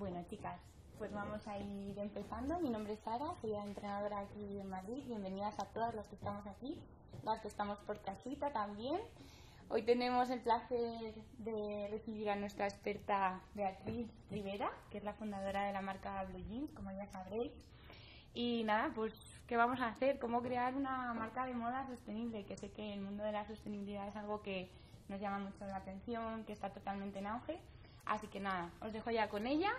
Bueno, chicas, pues vamos a ir empezando. Mi nombre es Sara, soy la entrenadora aquí en Madrid. Bienvenidas a todas las que estamos aquí, las que estamos por casita también. Hoy tenemos el placer de recibir a nuestra experta Beatriz Rivera, que es la fundadora de la marca Blue Jeans, como ya sabréis. Y nada, pues, ¿qué vamos a hacer? ¿Cómo crear una marca de moda sostenible? Que sé que el mundo de la sostenibilidad es algo que nos llama mucho la atención, que está totalmente en auge. Así que nada, os dejo ya con ella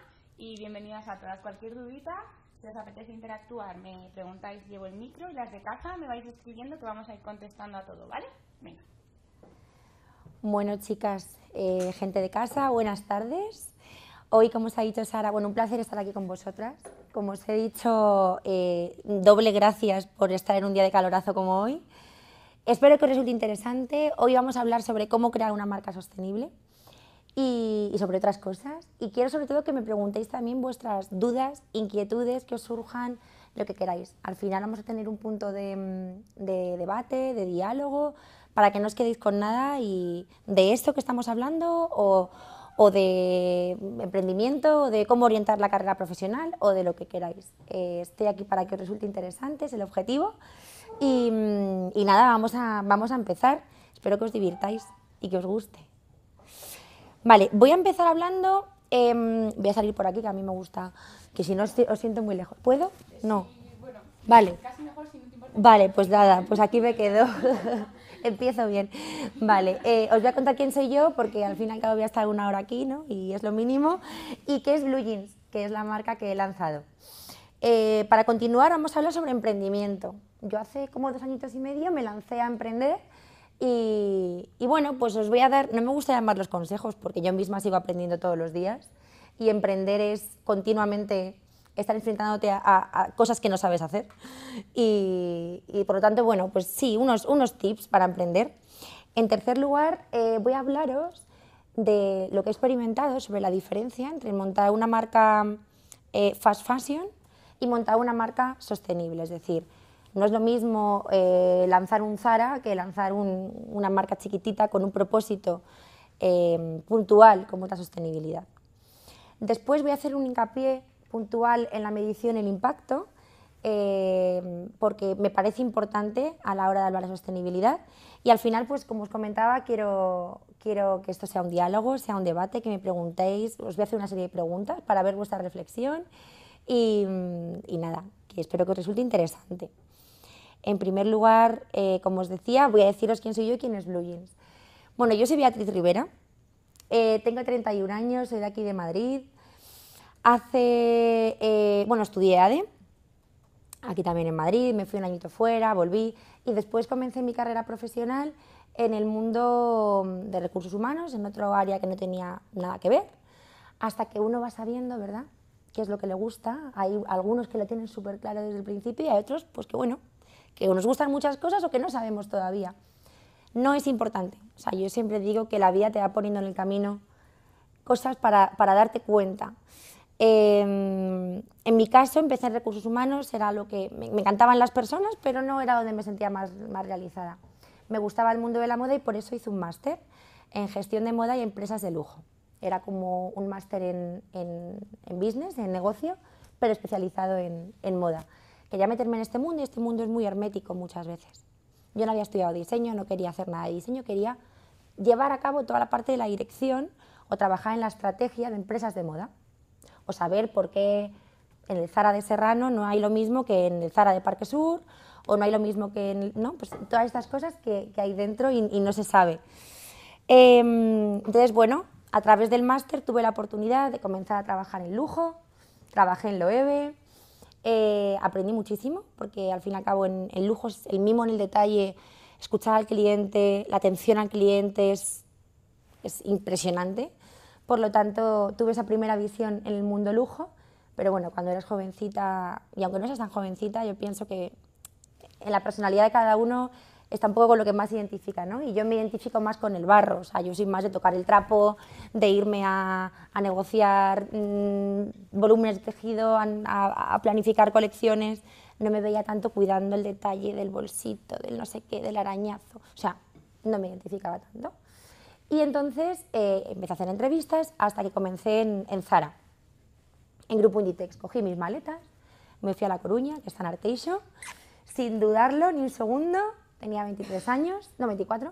y bienvenidas a todas. Cualquier dudita, si os apetece interactuar, me preguntáis, llevo el micro y las de casa me vais escribiendo que vamos a ir contestando a todo, ¿vale? Venga. Bueno, chicas, eh, gente de casa, buenas tardes. Hoy, como os ha dicho Sara, bueno, un placer estar aquí con vosotras. Como os he dicho, eh, doble gracias por estar en un día de calorazo como hoy. Espero que os resulte interesante. Hoy vamos a hablar sobre cómo crear una marca sostenible y, sobre otras cosas. Y quiero sobre todo que me preguntéis también vuestras dudas, inquietudes que os surjan, lo que queráis. Al final vamos a tener un punto mm, de, debate, de diálogo, para que no os quedéis con nada y de esto que estamos hablando o, o de emprendimiento, o de cómo orientar la carrera profesional o de lo que queráis. Eh, estoy aquí para que os resulte interesante, es el objetivo. Y, mm, y nada, vamos a, vamos a empezar. Espero que os divirtáis y que os guste. Vale, voy a empezar hablando. Em, voy a salir por aquí, que a mí me gusta. Que si no os, siento muy lejos. ¿Puedo? No. Vale. Vale, pues nada, pues aquí me quedo. Empiezo bien. Vale, eh, os voy a contar quién soy yo, porque al fin y al cabo voy a estar una hora aquí, ¿no? Y es lo mínimo. Y qué es Blue Jeans, que es la marca que he lanzado. Eh, para continuar, vamos a hablar sobre emprendimiento. Yo hace como dos añitos y medio me lancé a emprender y, bueno, pues os voy a dar, no me gusta llamar los consejos porque yo misma sigo aprendiendo todos los días y emprender es continuamente estar enfrentándote a, cosas que no sabes hacer. Y, por lo tanto, bueno, pues sí, unos, tips para emprender. En tercer lugar, eh, voy a hablaros de lo que he experimentado sobre la diferencia entre montar una marca eh, fast fashion y montar una marca sostenible, es decir, no es lo mismo eh, lanzar un Zara que lanzar una marca chiquitita con un propósito eh, puntual como la sostenibilidad. Después voy a hacer un hincapié puntual en la medición el impacto, eh, porque me parece importante a la hora de hablar de sostenibilidad. Y al final, pues como os comentaba, quiero, que esto sea un diálogo, sea un debate, que me preguntéis, os voy a hacer una serie de preguntas para ver vuestra reflexión y, y nada, que espero que os resulte interesante. En primer lugar, eh, como os decía, voy a deciros quién soy yo y quién es Blue Jeans. Bueno, yo soy Beatriz Rivera, eh, tengo 31 años, soy de aquí de Madrid. Hace, eh, bueno, estudié ADE, aquí también en Madrid, me fui un añito fuera, volví y después comencé mi carrera profesional en el mundo mm, de recursos humanos, en otro área que no tenía nada que ver, hasta que uno va sabiendo, ¿verdad?, qué es lo que le gusta. Hay algunos que lo tienen súper claro desde el principio y hay otros, pues que bueno, que nos gustan muchas cosas o que no sabemos todavía. No es importante. O sea, yo siempre digo que la vida te va poniendo en el camino cosas para, darte cuenta. Em, en mi caso, empecé en recursos humanos, era lo que me, me, encantaban las personas, pero no era donde me sentía más, realizada. Me gustaba el mundo de la moda y por eso hice un máster en gestión de moda y empresas de lujo. Era como un máster en, business, en negocio, pero especializado en moda. Quería meterme en este mundo y este mundo es muy hermético muchas veces. Yo no había estudiado diseño, no quería hacer nada de diseño, quería llevar a cabo toda la parte de la dirección o trabajar en la estrategia de empresas de moda. O saber por qué en el Zara de Serrano no hay lo mismo que en el Zara de Parque Sur, o no hay lo mismo que en... ¿no? Pues todas estas cosas que, que hay dentro y, no se sabe. Em, entonces, bueno, a través del máster tuve la oportunidad de comenzar a trabajar en lujo, trabajé en Loewe, eh, aprendí muchísimo, porque al fin y al cabo en, lujo, es el mimo en el detalle, escuchar al cliente, la atención al cliente es, impresionante. Por lo tanto, tuve esa primera visión en el mundo lujo, pero bueno, cuando eras jovencita, y aunque no seas tan jovencita, yo pienso que en la personalidad de cada uno es tampoco con lo que más se identifica, ¿no? Y yo me identifico más con el barro, o sea, yo soy más de tocar el trapo, de irme a, a negociar mm, volúmenes de tejido, a, planificar colecciones, no me veía tanto cuidando el detalle del bolsito, del no sé qué, del arañazo, o sea, no me identificaba tanto. Y entonces eh, empecé a hacer entrevistas hasta que comencé en, Zara, en Grupo Inditex, cogí mis maletas, me fui a La Coruña, que está en Arteixo, sin dudarlo ni un segundo, tenía 23 años, no, 24.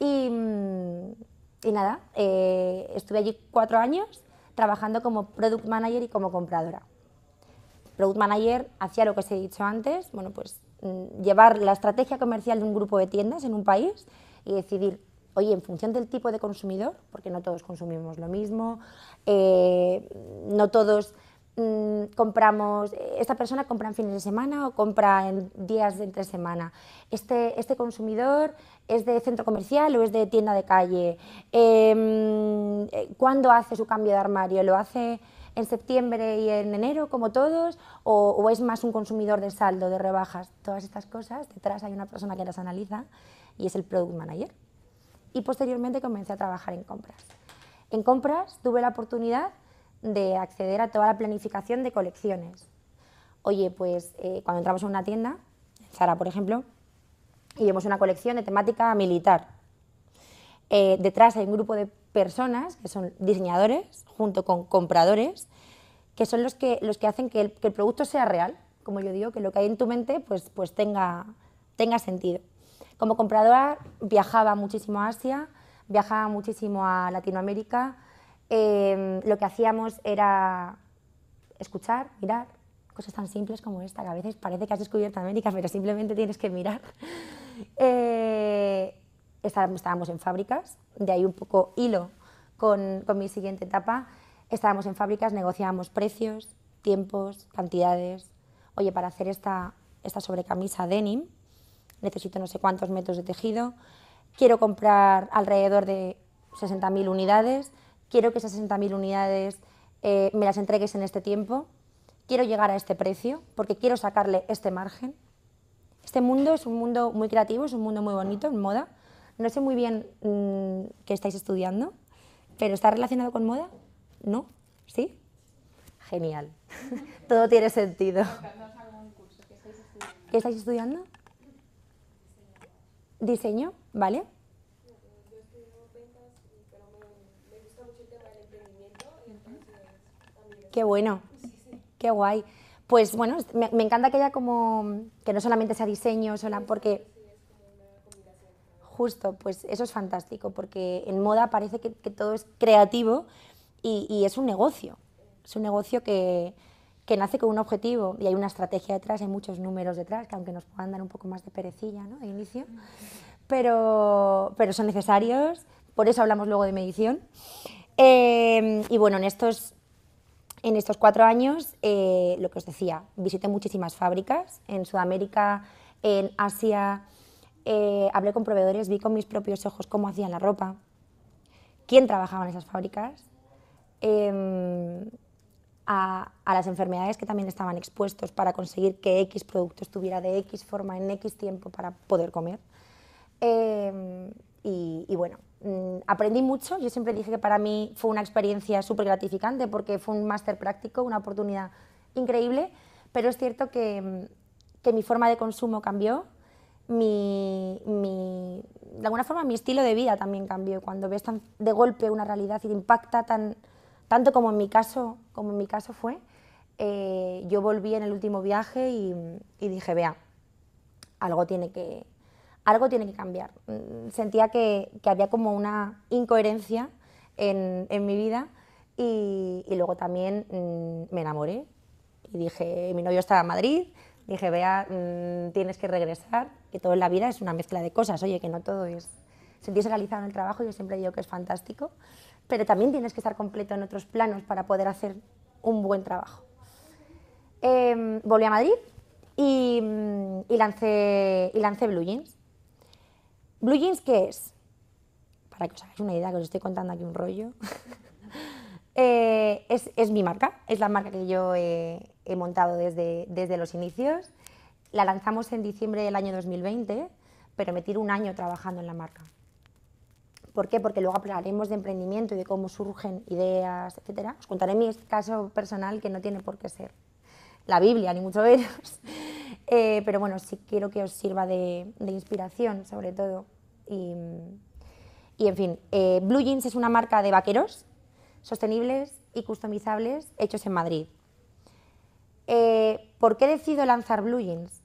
Y, mm, y nada, eh, estuve allí cuatro años trabajando como product manager y como compradora. Product manager hacía lo que os he dicho antes, bueno, pues mm, llevar la estrategia comercial de un grupo de tiendas en un país y decidir, oye, en función del tipo de consumidor, porque no todos consumimos lo mismo, eh, no todos Mm, compramos, eh, esta persona compra en fines de semana o compra en días de entre semana, este, este consumidor es de centro comercial o es de tienda de calle, em, eh, ¿cuándo hace su cambio de armario? ¿Lo hace en septiembre y en enero, como todos, o, es más un consumidor de saldo, de rebajas, todas estas cosas, detrás hay una persona que las analiza y es el product manager. Y posteriormente comencé a trabajar en compras. En compras tuve la oportunidad de acceder a toda la planificación de colecciones. Oye, pues eh, cuando entramos a una tienda, Zara por ejemplo, y vemos una colección de temática militar. Eh, detrás hay un grupo de personas que son diseñadores junto con compradores, que son los que, los que hacen que el, que el producto sea real, como yo digo, que lo que hay en tu mente pues, pues tenga, tenga sentido. Como compradora viajaba muchísimo a Asia, viajaba muchísimo a Latinoamérica, Em, lo que hacíamos era escuchar, mirar, cosas tan simples como esta, que a veces parece que has descubierto América, pero simplemente tienes que mirar. Eh, estábamos en fábricas, de ahí un poco hilo con, mi siguiente etapa. Estábamos en fábricas, negociábamos precios, tiempos, cantidades. Oye, para hacer esta, esta sobrecamisa denim necesito no sé cuántos metros de tejido. Quiero comprar alrededor de 60.000 unidades quiero que esas 60.000 unidades eh, me las entregues en este tiempo, quiero llegar a este precio porque quiero sacarle este margen. Este mundo es un mundo muy creativo, es un mundo muy bonito en moda. No sé muy bien mm, qué estáis estudiando, pero ¿está relacionado con moda? ¿No? ¿Sí? Genial. Todo tiene sentido. ¿Qué estáis estudiando? Diseño, ¿vale? Qué bueno, qué guay. Pues bueno, me, encanta que haya como, que no solamente sea diseño, sola, porque justo, pues eso es fantástico, porque en moda parece que, todo es creativo y, es un negocio, es un negocio que, nace con un objetivo y hay una estrategia detrás, hay muchos números detrás, que aunque nos puedan dar un poco más de perecilla ¿no? de inicio, pero, son necesarios, por eso hablamos luego de medición. Eh, y bueno, en estos en estos cuatro años, eh, lo que os decía, visité muchísimas fábricas en Sudamérica, en Asia, eh, hablé con proveedores, vi con mis propios ojos cómo hacían la ropa, quién trabajaba en esas fábricas, em, a, las enfermedades que también estaban expuestos para conseguir que X producto estuviera de X forma en X tiempo para poder comer. Em, y bueno, Mm, aprendí mucho. Yo siempre dije que para mí fue una experiencia súper gratificante porque fue un máster práctico, una oportunidad increíble, pero es cierto que, mm, que mi forma de consumo cambió, mi, mi, de alguna forma mi estilo de vida también cambió. Cuando ves tan de golpe una realidad y te impacta tan, tanto como en mi caso, como en mi caso fue, eh, yo volví en el último viaje y, y dije, vea, algo tiene que, algo tiene que cambiar. Mm, sentía que, había como una incoherencia en, mi vida y, luego también mm, me enamoré y dije, mi novio estaba en Madrid, dije, vea, mm, tienes que regresar, que todo en la vida es una mezcla de cosas, oye, que no todo es sentirse realizado en el trabajo, yo siempre digo que es fantástico, pero también tienes que estar completo en otros planos para poder hacer un buen trabajo. Em, volví a Madrid y, y, lancé, y lancé Blue Jeans. ¿Blue Jeans qué es? Para que os hagáis una idea, que os estoy contando aquí un rollo. Eh, es, mi marca, es la marca que yo he, montado desde, desde los inicios. La lanzamos en diciembre del año 2020, pero me tiro un año trabajando en la marca. ¿Por qué? Porque luego hablaremos de emprendimiento y de cómo surgen ideas, etcétera. Os contaré mi caso personal que no tiene por qué ser la Biblia, ni mucho menos. ellos, eh, pero bueno, sí quiero que os sirva de, inspiración, sobre todo. Y, en fin, eh, Blue Jeans es una marca de vaqueros sostenibles y customizables hechos en Madrid. Eh, ¿Por qué decido lanzar Blue Jeans?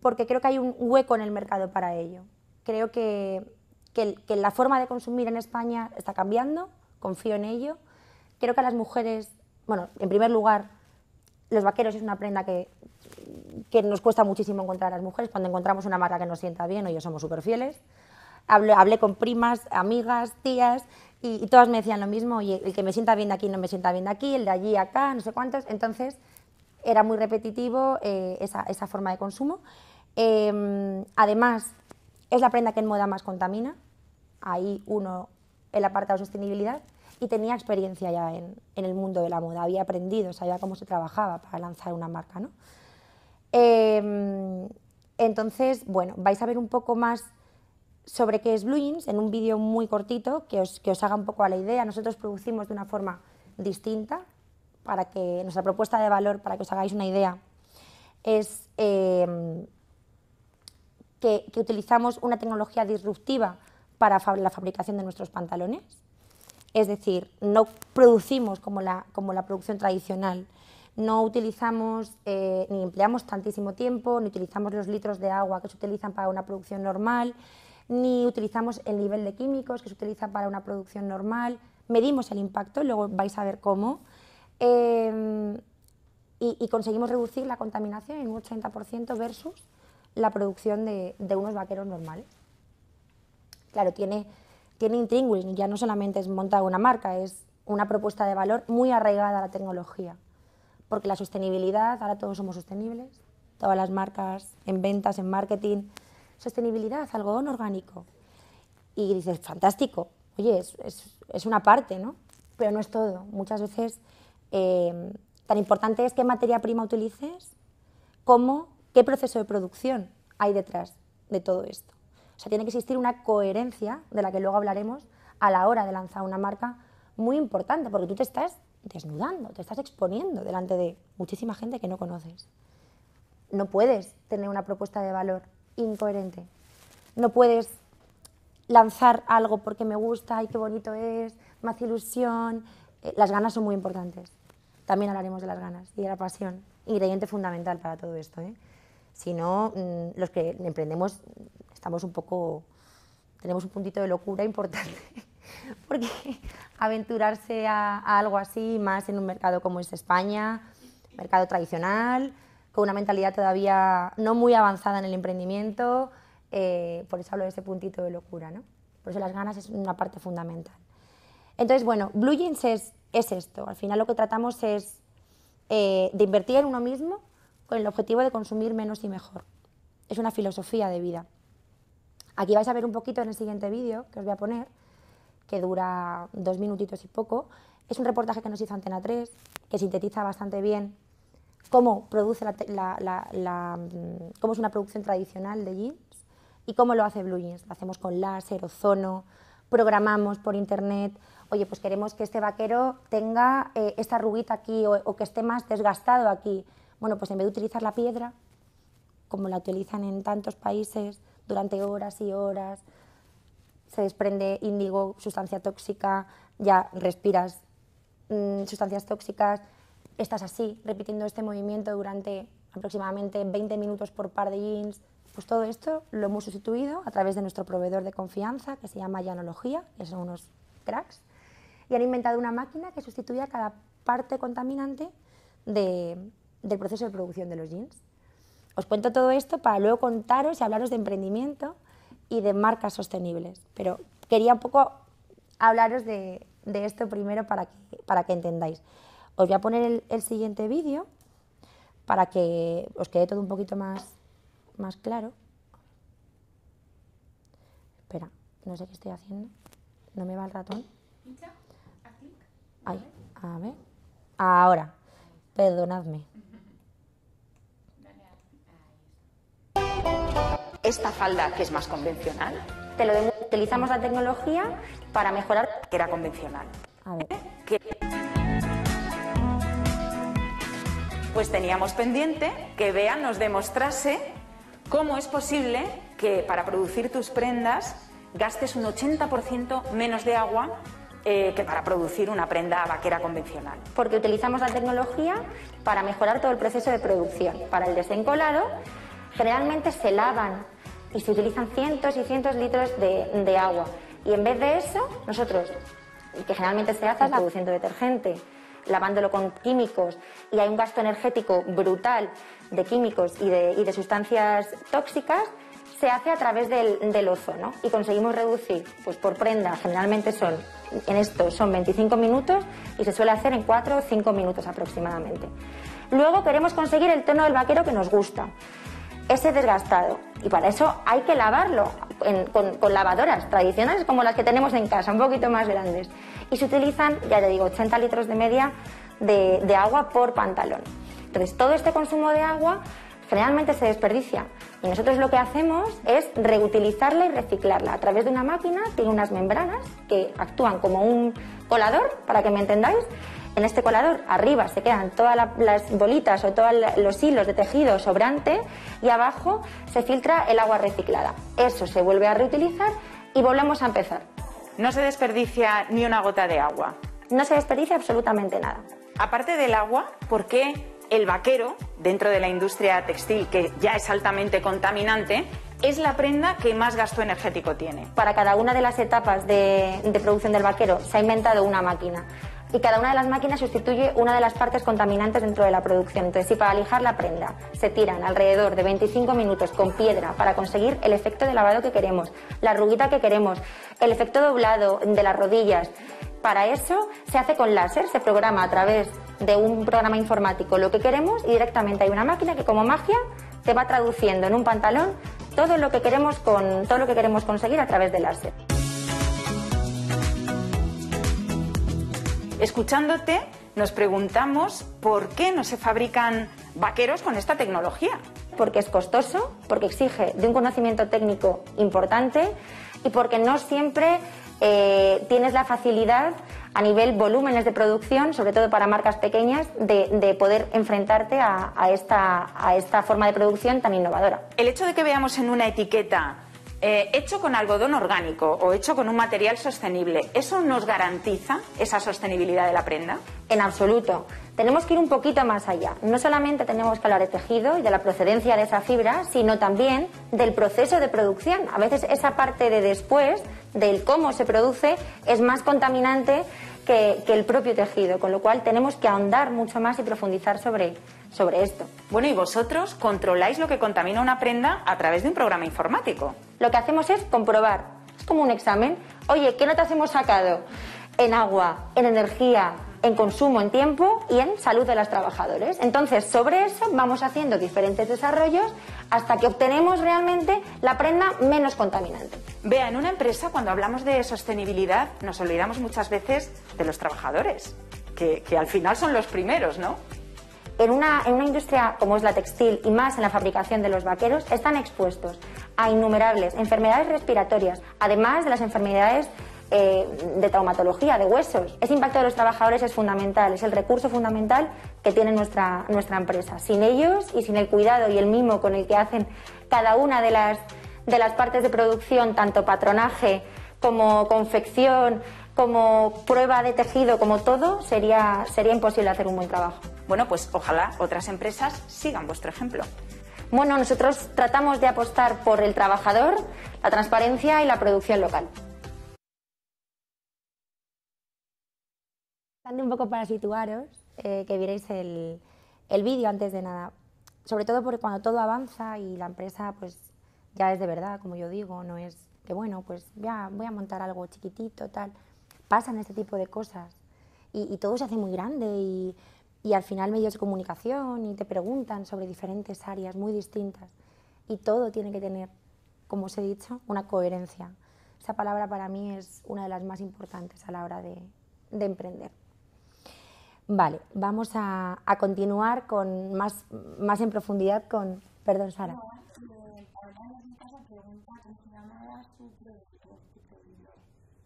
Porque creo que hay un hueco en el mercado para ello. Creo que, que la forma de consumir en España está cambiando, confío en ello. Creo que a las mujeres, bueno, en primer lugar, los vaqueros es una prenda que, nos cuesta muchísimo encontrar a las mujeres. Cuando encontramos una marca que nos sienta bien, o yo somos súper fieles. Hablé, con primas, amigas, tías, y, todas me decían lo mismo, el que me sienta bien de aquí no me sienta bien de aquí, el de allí acá, no sé cuántos. Entonces, era muy repetitivo eh, esa, forma de consumo. Em, además, es la prenda que en moda más contamina. Ahí uno, el apartado de sostenibilidad, y tenía experiencia ya en, el mundo de la moda, había aprendido, sabía cómo se trabajaba para lanzar una marca. ¿no? Em, entonces, bueno, vais a ver un poco más sobre qué es Jeans en un vídeo muy cortito que os, que os haga un poco a la idea. Nosotros producimos de una forma distinta para que nuestra propuesta de valor, para que os hagáis una idea, es em, que utilizamos una tecnología disruptiva para la fabricación de nuestros pantalones es decir, no producimos como la, como la producción tradicional, no utilizamos eh, ni empleamos tantísimo tiempo, ni utilizamos los litros de agua que se utilizan para una producción normal, ni utilizamos el nivel de químicos que se utilizan para una producción normal, medimos el impacto, luego vais a ver cómo, em, y, conseguimos reducir la contaminación en un 80% versus la producción de, de unos vaqueros normales. Claro, tiene tiene intríngulis, ya no solamente es montar una marca, es una propuesta de valor muy arraigada a la tecnología. Porque la sostenibilidad, ahora todos somos sostenibles, todas las marcas en ventas, en marketing, sostenibilidad, algodón orgánico. Y dices, fantástico, oye, es, una parte, ¿no? Pero no es todo. Muchas veces eh, tan importante es qué materia prima utilices como qué proceso de producción hay detrás de todo esto. O sea, tiene que existir una coherencia, de la que luego hablaremos, a la hora de lanzar una marca muy importante, porque tú te estás desnudando, te estás exponiendo delante de muchísima gente que no conoces. No puedes tener una propuesta de valor incoherente. No puedes lanzar algo porque me gusta y qué bonito es, más ilusión. Eh, las ganas son muy importantes. También hablaremos de las ganas y de la pasión, ingrediente fundamental para todo esto. ¿eh? Si no, mm, los que emprendemos un poco, tenemos un puntito de locura importante, porque aventurarse a, algo así, más en un mercado como es España, mercado tradicional, con una mentalidad todavía no muy avanzada en el emprendimiento, eh, por eso hablo de ese puntito de locura, ¿no? Por eso las ganas es una parte fundamental. Entonces, bueno, Blue Jeans es, esto. Al final lo que tratamos es eh, de invertir en uno mismo con el objetivo de consumir menos y mejor. Es una filosofía de vida. Aquí vais a ver un poquito en el siguiente vídeo que os voy a poner, que dura dos minutitos y poco. Es un reportaje que nos hizo Antena 3, que sintetiza bastante bien cómo, produce la, mm, cómo es una producción tradicional de jeans y cómo lo hace Blue Jeans. Lo hacemos con láser, ozono, programamos por internet, oye, pues queremos que este vaquero tenga eh, esta rugita aquí o, que esté más desgastado aquí. Bueno, pues en vez de utilizar la piedra, como la utilizan en tantos países, durante horas y horas, se desprende índigo, sustancia tóxica, ya respiras mm, sustancias tóxicas, estás así, repitiendo este movimiento durante aproximadamente 20 minutos por par de jeans. Pues todo esto lo hemos sustituido a través de nuestro proveedor de confianza que se llama Yanología, que son unos cracks, y han inventado una máquina que sustituye a cada parte contaminante del proceso de producción de los jeans. Os cuento todo esto para luego contaros y hablaros de emprendimiento y de marcas sostenibles. Pero quería un poco hablaros de, esto primero para que, para que entendáis. Os voy a poner el, siguiente vídeo para que os quede todo un poquito más, más claro. Espera, no sé qué estoy haciendo. No me va el ratón. Ay, a ver. Ahora, perdonadme. esta falda que es más convencional. Te lo utilizamos la tecnología para mejorar que era convencional. Ah, pues teníamos pendiente que Bea nos demostrase cómo es posible que para producir tus prendas gastes un 80% menos de agua eh, que para producir una prenda vaquera convencional. Porque utilizamos la tecnología para mejorar todo el proceso de producción. Para el desencolado, generalmente se lavan y se utilizan cientos y cientos litros de, de agua. Y en vez de eso, nosotros, que generalmente se hace, es detergente lavándolo con químicos y hay un gasto energético brutal de químicos y de, y de sustancias tóxicas, se hace a través del, del ozono y conseguimos reducir, pues por prenda, generalmente son, en esto son 25 minutos y se suele hacer en 4 o 5 minutos aproximadamente. Luego queremos conseguir el tono del vaquero que nos gusta ese desgastado. Y para eso hay que lavarlo con, lavadoras tradicionales como las que tenemos en casa, un poquito más grandes. Y se utilizan, ya te digo, 80 litros de media de, agua por pantalón. Entonces, todo este consumo de agua generalmente se desperdicia. Y nosotros lo que hacemos es reutilizarla y reciclarla a través de una máquina, tiene unas membranas que actúan como un colador, para que me entendáis, en este colador, arriba se quedan todas las bolitas o todos los hilos de tejido sobrante y abajo se filtra el agua reciclada. Eso se vuelve a reutilizar y volvemos a empezar. No se desperdicia ni una gota de agua. No se desperdicia absolutamente nada. Aparte del agua, ¿por qué el vaquero, dentro de la industria textil, que ya es altamente contaminante, es la prenda que más gasto energético tiene. Para cada una de las etapas de, de, producción del vaquero se ha inventado una máquina y cada una de las máquinas sustituye una de las partes contaminantes dentro de la producción. Entonces, si para lijar la prenda se tiran alrededor de 25 minutos con piedra para conseguir el efecto de lavado que queremos, la ruguita que queremos, el efecto doblado de las rodillas, para eso se hace con láser, se programa a través de un programa informático lo que queremos y directamente hay una máquina que como magia te va traduciendo en un pantalón todo lo que queremos con todo lo que queremos conseguir a través del láser. Escuchándote, nos preguntamos por qué no se fabrican vaqueros con esta tecnología. Porque es costoso, porque exige de un conocimiento técnico importante y porque no siempre eh, tienes la facilidad a nivel volúmenes de producción, sobre todo para marcas pequeñas, de, poder enfrentarte a esta forma de producción tan innovadora. El hecho de que veamos en una etiqueta eh, hecho con algodón orgánico o hecho con un material sostenible, ¿eso nos garantiza esa sostenibilidad de la prenda? En absoluto. Tenemos que ir un poquito más allá. No solamente tenemos que hablar de tejido y de la procedencia de esa fibra, sino también del proceso de producción. A veces esa parte de después, del cómo se produce, es más contaminante que, que el propio tejido, con lo cual tenemos que ahondar mucho más y profundizar sobre sobre esto. Bueno, y vosotros controláis lo que contamina una prenda a través de un programa informático. Lo que hacemos es comprobar. Es como un examen. Oye, ¿qué notas hemos sacado? En agua, en energía, en consumo, en tiempo y en salud de los trabajadores. Entonces, sobre eso vamos haciendo diferentes desarrollos hasta que obtenemos realmente la prenda menos contaminante. Vea, en una empresa cuando hablamos de sostenibilidad nos olvidamos muchas veces de los trabajadores, que al final son los primeros, ¿no? en una, industria como es la textil y más en la fabricación de los vaqueros, están expuestos a innumerables enfermedades respiratorias, además de las enfermedades eh, de traumatología, de huesos. Ese impacto de los trabajadores es fundamental, es el recurso fundamental que tiene nuestra, nuestra empresa. Sin ellos y sin el cuidado y el mimo con el que hacen cada una de las, partes de producción, tanto patronaje como confección, como prueba de tejido, como todo, sería imposible hacer un buen trabajo. Bueno, pues ojalá otras empresas sigan vuestro ejemplo. Bueno, nosotros tratamos de apostar por el trabajador, la transparencia y la producción local. un poco para situaros, eh, que vierais el, el vídeo antes de nada. Sobre todo porque cuando todo avanza y la empresa pues ya es de verdad, como yo digo, no es que bueno, pues ya voy a montar algo chiquitito, tal. Pasan este tipo de cosas y, y todo se hace muy grande y y al final medios de comunicación y te preguntan sobre diferentes áreas muy distintas y todo tiene que tener, como os he dicho, una coherencia. Esa palabra para mí es una de las más importantes a la hora de, emprender. Vale, vamos a, continuar con más, más en profundidad con... Perdón, Sara.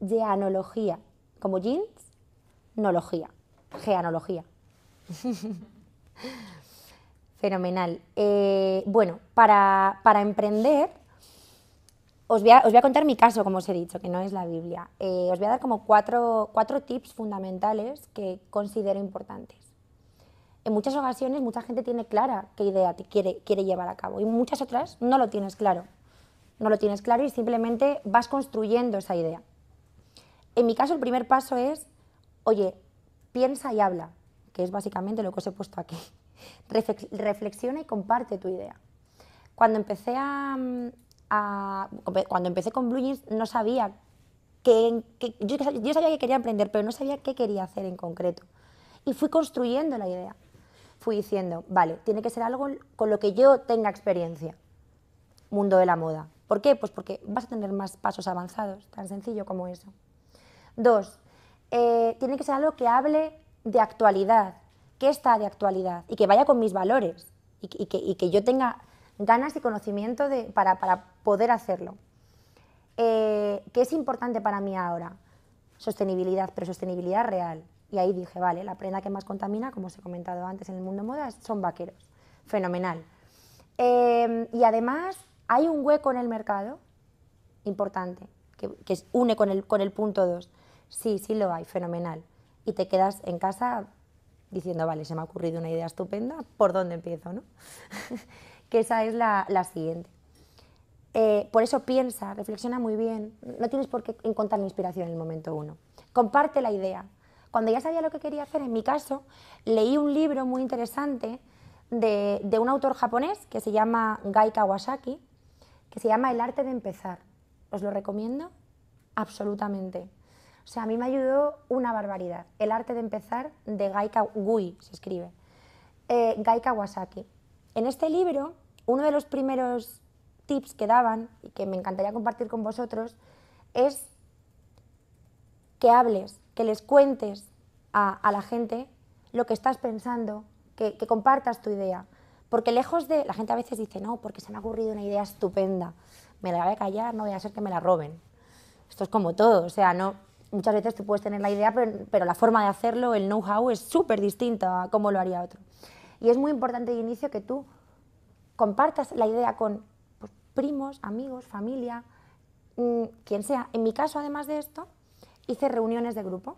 Geanología, como jeans, nología, geanología. Fenomenal. Eh, bueno, para, emprender, os voy, a, contar mi caso, como os he dicho, que no es la Biblia. Eh, os voy a dar como cuatro, cuatro tips fundamentales que considero importantes. En muchas ocasiones mucha gente tiene clara qué idea quiere, quiere llevar a cabo y muchas otras no lo tienes claro. No lo tienes claro y simplemente vas construyendo esa idea. En mi caso el primer paso es, oye, piensa y habla que es básicamente lo que os he puesto aquí. Reflexiona y comparte tu idea. Cuando empecé, a, mm, cuando empecé con Blue no sabía que, yo, sabía que quería emprender, pero no sabía qué quería hacer en concreto. Y fui construyendo la idea. Fui diciendo, vale, tiene que ser algo con lo que yo tenga experiencia. Mundo de la moda. ¿Por qué? Pues porque vas a tener más pasos avanzados, tan sencillo como eso. Dos, eh, tiene que ser algo que hable de actualidad, que está de actualidad y que vaya con mis valores y, que, y que, yo tenga ganas y conocimiento para, poder hacerlo. Eh, ¿Qué es importante para mí ahora? Sostenibilidad, pero sostenibilidad real. Y ahí dije, vale, la prenda que más contamina, como os he comentado antes en el mundo moda, son vaqueros. Fenomenal. Em, y además hay un hueco en el mercado importante, que, une con el, con el punto 2. Sí, sí lo hay, fenomenal y te quedas en casa diciendo, vale, se me ha ocurrido una idea estupenda, ¿por dónde empiezo? que esa es la, siguiente. Eh, por eso piensa, reflexiona muy bien, no tienes por qué encontrar la inspiración en el momento uno. Comparte la idea. Cuando ya sabía lo que quería hacer, en mi caso, leí un libro muy interesante de, de un autor japonés que se llama Gai Kawasaki, que se llama El arte de empezar. Os lo recomiendo absolutamente. O sea, a mí me ayudó una barbaridad. El arte de empezar de Gaika Gui, se escribe. Eh, Gaika Wasaki. En este libro, uno de los primeros tips que daban y que me encantaría compartir con vosotros es que hables, que les cuentes a, la gente lo que estás pensando, que, compartas tu idea. Porque lejos de... La gente a veces dice, no, porque se me ha ocurrido una idea estupenda. Me la voy a callar, no voy a ser que me la roben. Esto es como todo, o sea, no, muchas veces tú puedes tener la idea, pero, la forma de hacerlo, el know-how, es súper distinta a cómo lo haría otro. Y es muy importante de inicio que tú compartas la idea con pues, primos, amigos, familia, mm, quien sea. En mi caso, además de esto, hice reuniones de grupo,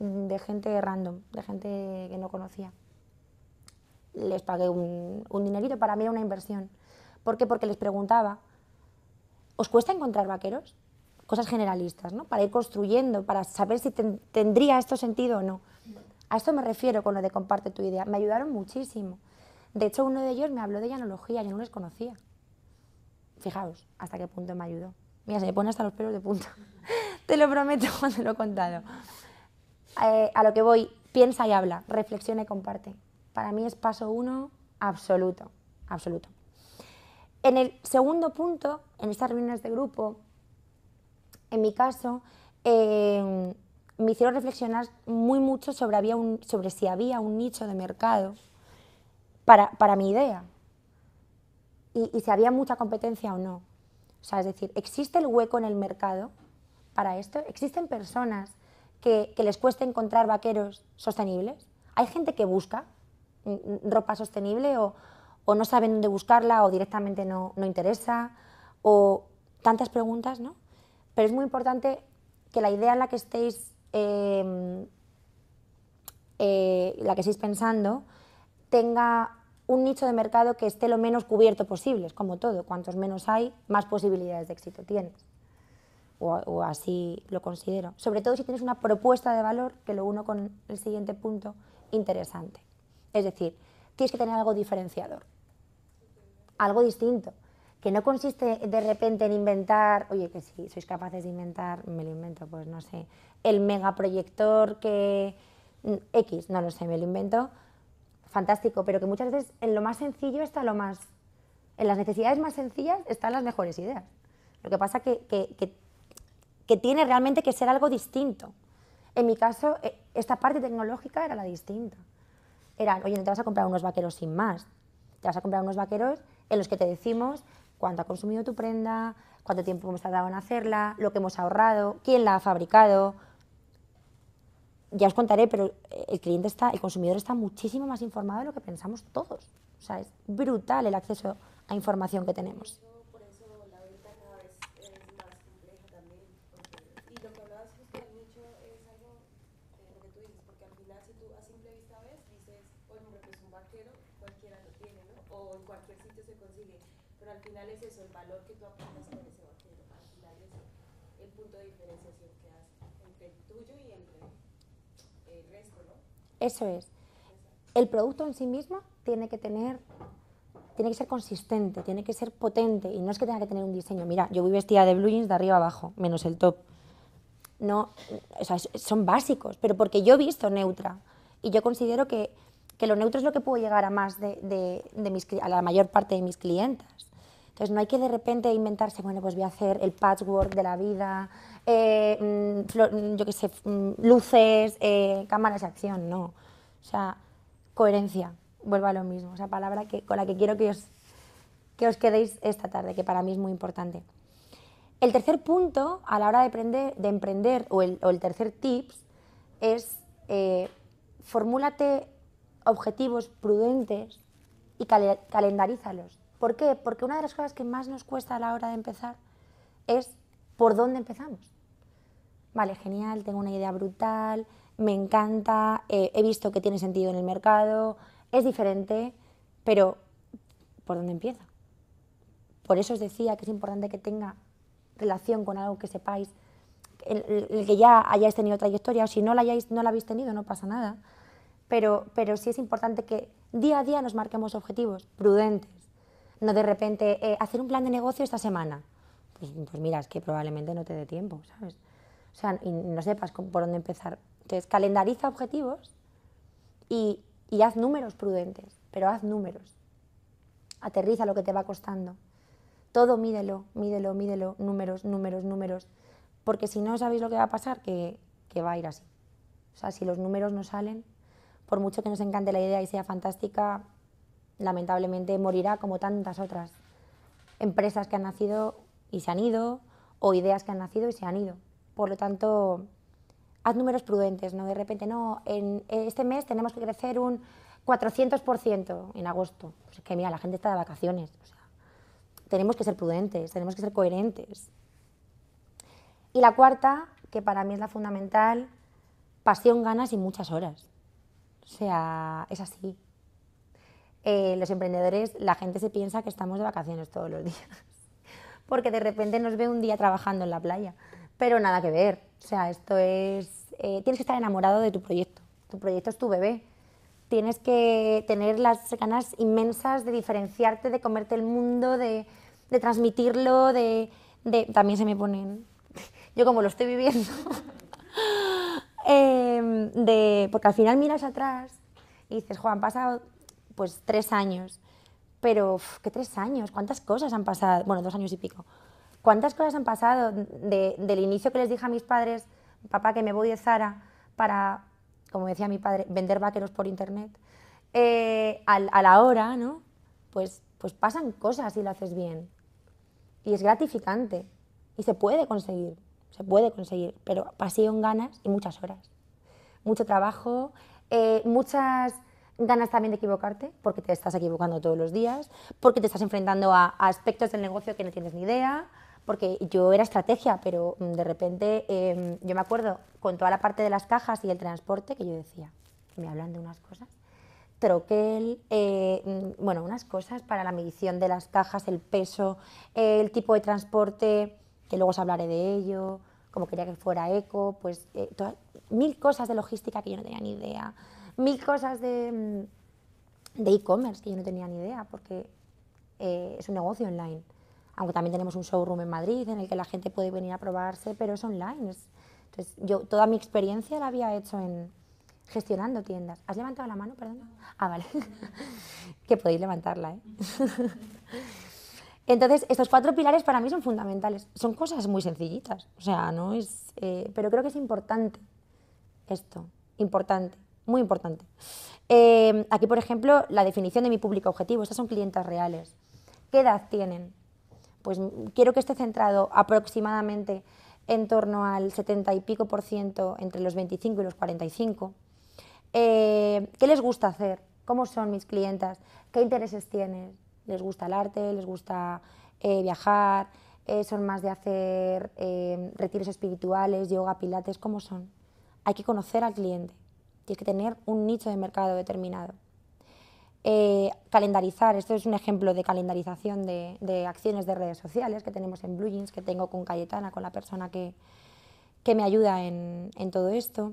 mm, de gente random, de gente que no conocía. Les pagué un, un dinerito, para mí era una inversión. ¿Por qué? Porque les preguntaba, ¿os cuesta encontrar vaqueros? cosas generalistas, ¿no? para ir construyendo, para saber si tendría esto sentido o no. A esto me refiero con lo de comparte tu idea. Me ayudaron muchísimo. De hecho, uno de ellos me habló de llanología, yo no les conocía. Fijaos hasta qué punto me ayudó. Mira, se me pone hasta los pelos de punta. te lo prometo cuando lo he contado. Eh, a lo que voy, piensa y habla, reflexiona y comparte. Para mí es paso uno absoluto, absoluto. En el segundo punto, en estas reuniones de grupo, en mi caso, em, me hicieron reflexionar muy mucho sobre, si había un nicho de mercado para, mi idea y, si había mucha competencia o no. O sea, es decir, ¿existe el hueco en el mercado para esto? ¿Existen personas que, les cuesta encontrar vaqueros sostenibles? ¿Hay gente que busca mm, mm, ropa sostenible o, no saben dónde buscarla o directamente no interesa? O tantas preguntas, ¿no? Pero es muy importante que la idea en la que estéis, em, eh, la que estéis pensando tenga un nicho de mercado que esté lo menos cubierto posible, es como todo, cuantos menos hay, más posibilidades de éxito tienes. o, así lo considero. Sobre todo si tienes una propuesta de valor que lo uno con el siguiente punto interesante. Es decir, tienes que tener algo diferenciador, algo distinto que no consiste de repente en inventar, oye, que si sois capaces de inventar, me lo invento, pues no sé, el megaproyector que mm, X, no lo sé, me lo invento, fantástico, pero que muchas veces en lo más sencillo está lo más, en las necesidades más sencillas están las mejores ideas. Lo que pasa que, que, que, que tiene realmente que ser algo distinto. En mi caso, eh, esta parte tecnológica era la distinta. Era, oye, no te vas a comprar unos vaqueros sin más, te vas a comprar unos vaqueros en los que te decimos cuánto ha consumido tu prenda, cuánto tiempo hemos tardado en hacerla, lo que hemos ahorrado, quién la ha fabricado. Ya os contaré, pero el cliente está, el consumidor está muchísimo más informado de lo que pensamos todos. O sea, es brutal el acceso a información que tenemos. Eso es. El producto en sí mismo tiene que tener tiene que ser consistente, tiene que ser potente y no es que tenga que tener un diseño. Mira, yo voy vestida de blue jeans de arriba abajo, menos el top. No, o son básicos, pero porque yo he visto neutra y yo considero que, lo neutro es lo que puedo llegar a más de, la mayor parte de mis clientes. Entonces no hay que de repente inventarse, bueno, pues voy a hacer el patchwork de la vida, eh, mm, mm, yo que sé, mm, luces, eh, cámaras de acción, no. O sea, coherencia, vuelvo a lo mismo. esa palabra que, con la que quiero que os, que os quedéis esta tarde, que para mí es muy importante. El tercer punto a la hora de, emprender, o, el, tercer tips es eh, formúlate objetivos prudentes y calendarízalos. ¿Por qué? Porque una de las cosas que más nos cuesta a la hora de empezar es por dónde empezamos vale, genial, tengo una idea brutal, me encanta, eh, he visto que tiene sentido en el mercado, es diferente, pero ¿por dónde empieza? Por eso os decía que es importante que tenga relación con algo que sepáis, el, que ya hayáis tenido trayectoria, o si no la, hayáis, habéis tenido, no pasa nada, pero, pero sí es importante que día a día nos marquemos objetivos prudentes, no de repente eh, hacer un plan de negocio esta semana. Pues, pues mira, es que probablemente no te dé tiempo, ¿sabes? O sea, y no sepas por dónde empezar. Entonces, calendariza objetivos y, y haz números prudentes, pero haz números. Aterriza lo que te va costando. Todo mídelo, mídelo, mídelo, números, números, números. Porque si no sabéis lo que va a pasar, que, que va a ir así. O sea, si los números no salen, por mucho que nos encante la idea y sea fantástica, lamentablemente morirá como tantas otras empresas que han nacido y se han ido, o ideas que han nacido y se han ido. Por lo tanto, haz números prudentes, ¿no? De repente, no, en eh, este mes tenemos que crecer un 400% en agosto. Pues es que, mira, la gente está de vacaciones. tenemos que ser prudentes, tenemos que ser coherentes. Y la cuarta, que para mí es la fundamental, pasión, ganas y muchas horas. O sea, es así. Eh, los emprendedores, la gente se piensa que estamos de vacaciones todos los días, porque de repente nos ve un día trabajando en la playa pero nada que ver. O sea, esto es... Eh, tienes que estar enamorado de tu proyecto. Tu proyecto es tu bebé. Tienes que tener las ganas inmensas de diferenciarte, de comerte el mundo, de, de transmitirlo, de, También se me ponen... Yo como lo estoy viviendo... Em, de, porque al final miras atrás y dices, Juan, han pasado pues tres años. Pero, ¿qué tres años? ¿Cuántas cosas han pasado? Bueno, dos años y pico ¿Cuántas cosas han pasado desde del inicio que les dije a mis padres, papá, que me voy de Zara para, como decía mi padre, vender vaqueros por internet? Eh, a, la hora, ¿no? Pues, pues pasan cosas si lo haces bien. Y es gratificante. Y se puede conseguir, se puede conseguir, pero pasión, ganas y muchas horas. Mucho trabajo, eh, muchas ganas también de equivocarte, porque te estás equivocando todos los días, porque te estás enfrentando a aspectos del negocio que no tienes ni idea, porque yo era estrategia, pero mm, de repente em, yo me acuerdo con toda la parte de las cajas y el transporte que yo decía, me hablan de unas cosas, troquel, eh, mm, bueno, unas cosas para la medición de las cajas, el peso, el tipo de transporte, que luego os hablaré de ello, como quería que fuera eco, pues eh, mil cosas de logística que yo no tenía ni idea, mil cosas de mm, e-commerce que yo no tenía ni idea porque eh, es un negocio online aunque también tenemos un showroom en Madrid en el que la gente puede venir a probarse, pero es online. entonces, yo toda mi experiencia la había hecho en gestionando tiendas. ¿Has levantado la mano, perdona? Ah, vale. que podéis levantarla, ¿eh? Entonces, estos cuatro pilares para mí son fundamentales. Son cosas muy sencillitas, o sea, no es... Eh, pero creo que es importante esto, importante, muy importante. Eh, aquí, por ejemplo, la definición de mi público objetivo. Estas son clientes reales. ¿Qué edad tienen? pues quiero que esté centrado aproximadamente en torno al 70 y pico por ciento entre los 25 y los 45. Eh, ¿Qué les gusta hacer? ¿Cómo son mis clientas? ¿Qué intereses tienen? ¿Les gusta el arte? ¿Les gusta eh, viajar? Eh, ¿Son más de hacer retiros espirituales, yoga, pilates? ¿Cómo son? Hay que conocer al cliente. tiene que tener un nicho de mercado determinado. Eh, calendarizar, esto es un ejemplo de calendarización de, acciones de redes sociales que tenemos en Blue que tengo con Cayetana, con la persona que, que me ayuda en, en, todo esto.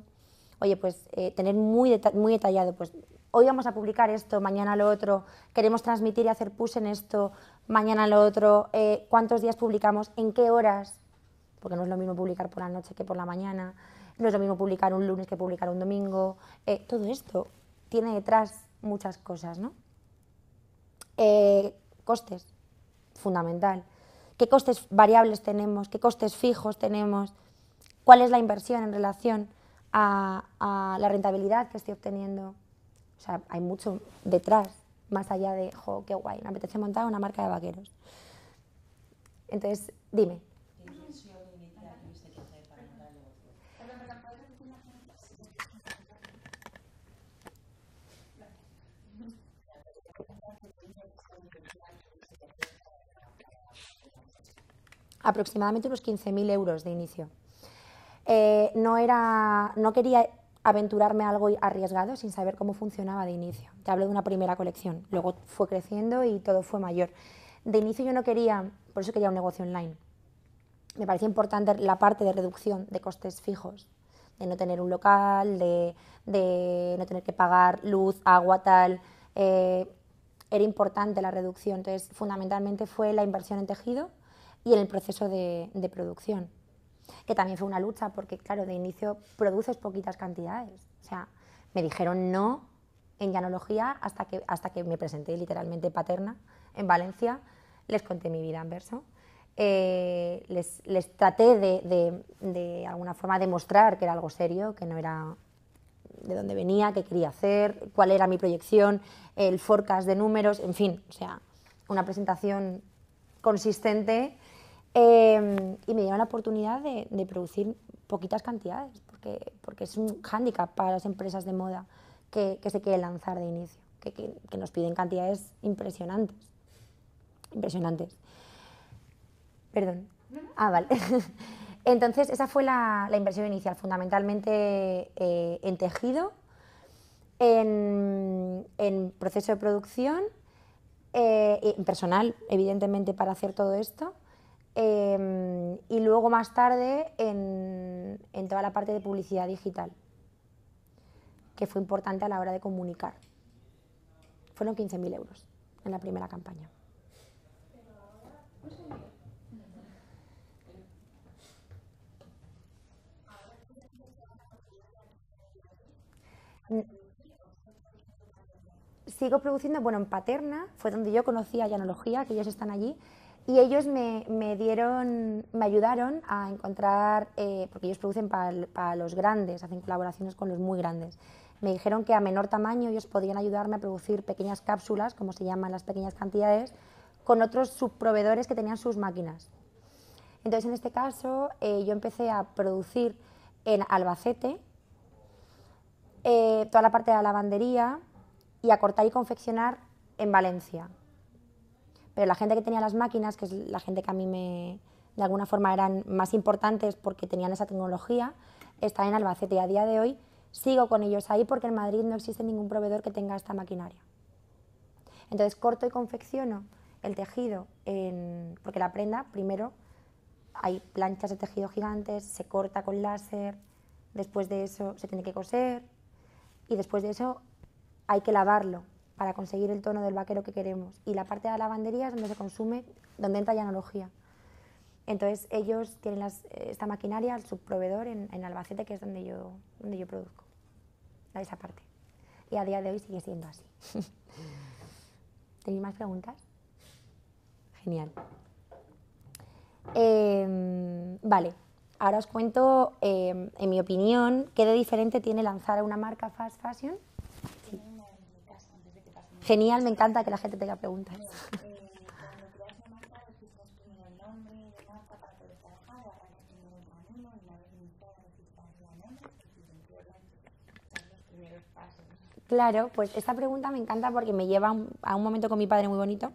Oye, pues eh, tener muy, muy detallado, pues hoy vamos a publicar esto, mañana lo otro, queremos transmitir y hacer push en esto, mañana lo otro, eh, cuántos días publicamos, en qué horas, porque no es lo mismo publicar por la noche que por la mañana, no es lo mismo publicar un lunes que publicar un domingo, todo esto tiene detrás muchas cosas, ¿no? Eh, costes, fundamental. ¿Qué costes variables tenemos? ¿Qué costes fijos tenemos? ¿Cuál es la inversión en relación a, la rentabilidad que estoy obteniendo? O sea, hay mucho detrás, más allá de, jo, qué guay, me apetece montar una marca de vaqueros. Entonces, dime. aproximadamente unos 15.000 euros de inicio. Eh, no, era, no quería aventurarme algo arriesgado sin saber cómo funcionaba de inicio. Te hablo de una primera colección, luego fue creciendo y todo fue mayor. De inicio yo no quería, por eso quería un negocio online. Me parecía importante la parte de reducción de costes fijos, de no tener un local, de, no tener que pagar luz, agua, tal. Eh, era importante la reducción, entonces fundamentalmente fue la inversión en tejido y en el proceso de, producción. Que también fue una lucha porque, claro, de inicio produces poquitas cantidades. O sea, me dijeron no en llanología hasta que, hasta que me presenté literalmente paterna en Valencia, les conté mi vida en verso. Eh, les, traté de, de, de, alguna forma demostrar que era algo serio, que no era de dónde venía, qué quería hacer, cuál era mi proyección, el forecast de números, en fin, o sea, una presentación consistente Em, y me dieron la oportunidad de, producir poquitas cantidades, porque, es un hándicap para las empresas de moda que, se quieren lanzar de inicio, que, nos piden cantidades impresionantes. Impresionantes. Perdón. Ah, vale. Entonces, esa fue la, inversión inicial, fundamentalmente eh, en tejido, en, proceso de producción, eh, en personal, evidentemente, para hacer todo esto Em, y luego más tarde en, en toda la parte de publicidad digital, que fue importante a la hora de comunicar. Fueron 15.000 euros en la primera campaña. Sigo produciendo, bueno, en Paterna fue donde yo conocí a Yanología, que ellos están allí, y ellos me, ayudaron a encontrar, eh, porque ellos producen para los grandes, hacen colaboraciones con los muy grandes. Me dijeron que a menor tamaño ellos podían ayudarme a producir pequeñas cápsulas, como se llaman las pequeñas cantidades, con otros subproveedores que tenían sus máquinas. Entonces, en este caso, eh, yo empecé a producir en Albacete eh, toda la parte de la lavandería y a cortar y confeccionar en Valencia pero la gente que tenía las máquinas, que es la gente que a mí me, de alguna forma eran más importantes porque tenían esa tecnología, está en Albacete y a día de hoy sigo con ellos ahí porque en Madrid no existe ningún proveedor que tenga esta maquinaria. Entonces corto y confecciono el tejido, porque la prenda primero hay planchas de tejido gigantes, se corta con láser, después de eso se tiene que coser y después de eso hay que lavarlo para conseguir el tono del vaquero que queremos. Y la parte de la lavandería es donde se consume, donde entra analogía Entonces ellos tienen eh, esta maquinaria, al subproveedor en, en, Albacete, que es donde yo, donde yo produzco, esa parte. Y a día de hoy sigue siendo así. ¿Tenéis más preguntas? Genial. Em, vale, ahora os cuento, em, en mi opinión, qué de diferente tiene lanzar una marca fast fashion Genial, me encanta que la gente tenga preguntas. Claro, pues esta pregunta me encanta porque me lleva a un momento con mi padre muy bonito.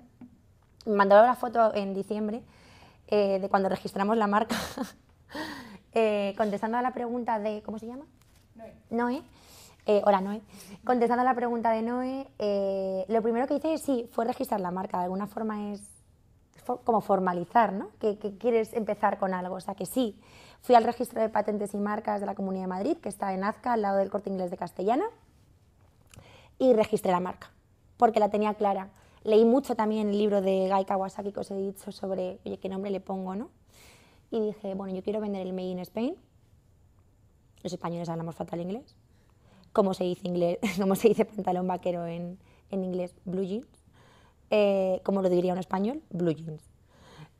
Me mandaba la foto en diciembre eh, de cuando registramos la marca, eh, contestando a la pregunta de, ¿cómo se llama? Noé. Noé eh, hola Noé. Contestando a la pregunta de Noé, eh, lo primero que hice sí fue registrar la marca. De alguna forma es como formalizar, ¿no? Que, quieres empezar con algo. O sea que sí, fui al registro de patentes y marcas de la Comunidad de Madrid, que está en Azca, al lado del Corte Inglés de Castellana, y registré la marca, porque la tenía clara. Leí mucho también el libro de Gai Kawasaki que os he dicho sobre, oye, qué nombre le pongo, ¿no? Y dije, bueno, yo quiero vender el Made in Spain. Los españoles hablamos fatal inglés como se dice, inglés, como se dice pantalón vaquero en, en inglés, blue jeans, eh, como lo diría un español, blue jeans.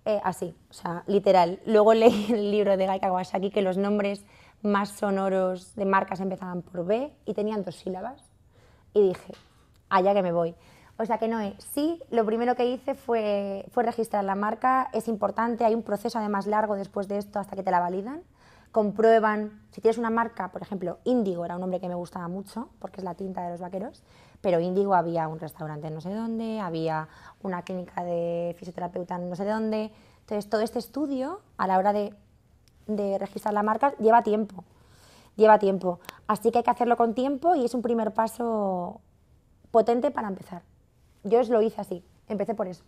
Eh, así, o sea, literal. Luego leí el libro de Gai Kawasaki que los nombres más sonoros de marcas empezaban por B y tenían dos sílabas. Y dije, allá que me voy. O sea que no es. Eh, sí, lo primero que hice fue, fue registrar la marca, es importante, hay un proceso además largo después de esto hasta que te la validan comprueban, si tienes una marca, por ejemplo, Índigo era un nombre que me gustaba mucho, porque es la tinta de los vaqueros, pero Índigo había un restaurante no sé dónde, había una clínica de fisioterapeuta no sé dónde. Entonces, todo este estudio, a la hora de, registrar la marca, lleva tiempo. Lleva tiempo. Así que hay que hacerlo con tiempo y es un primer paso potente para empezar. Yo os lo hice así, empecé por eso.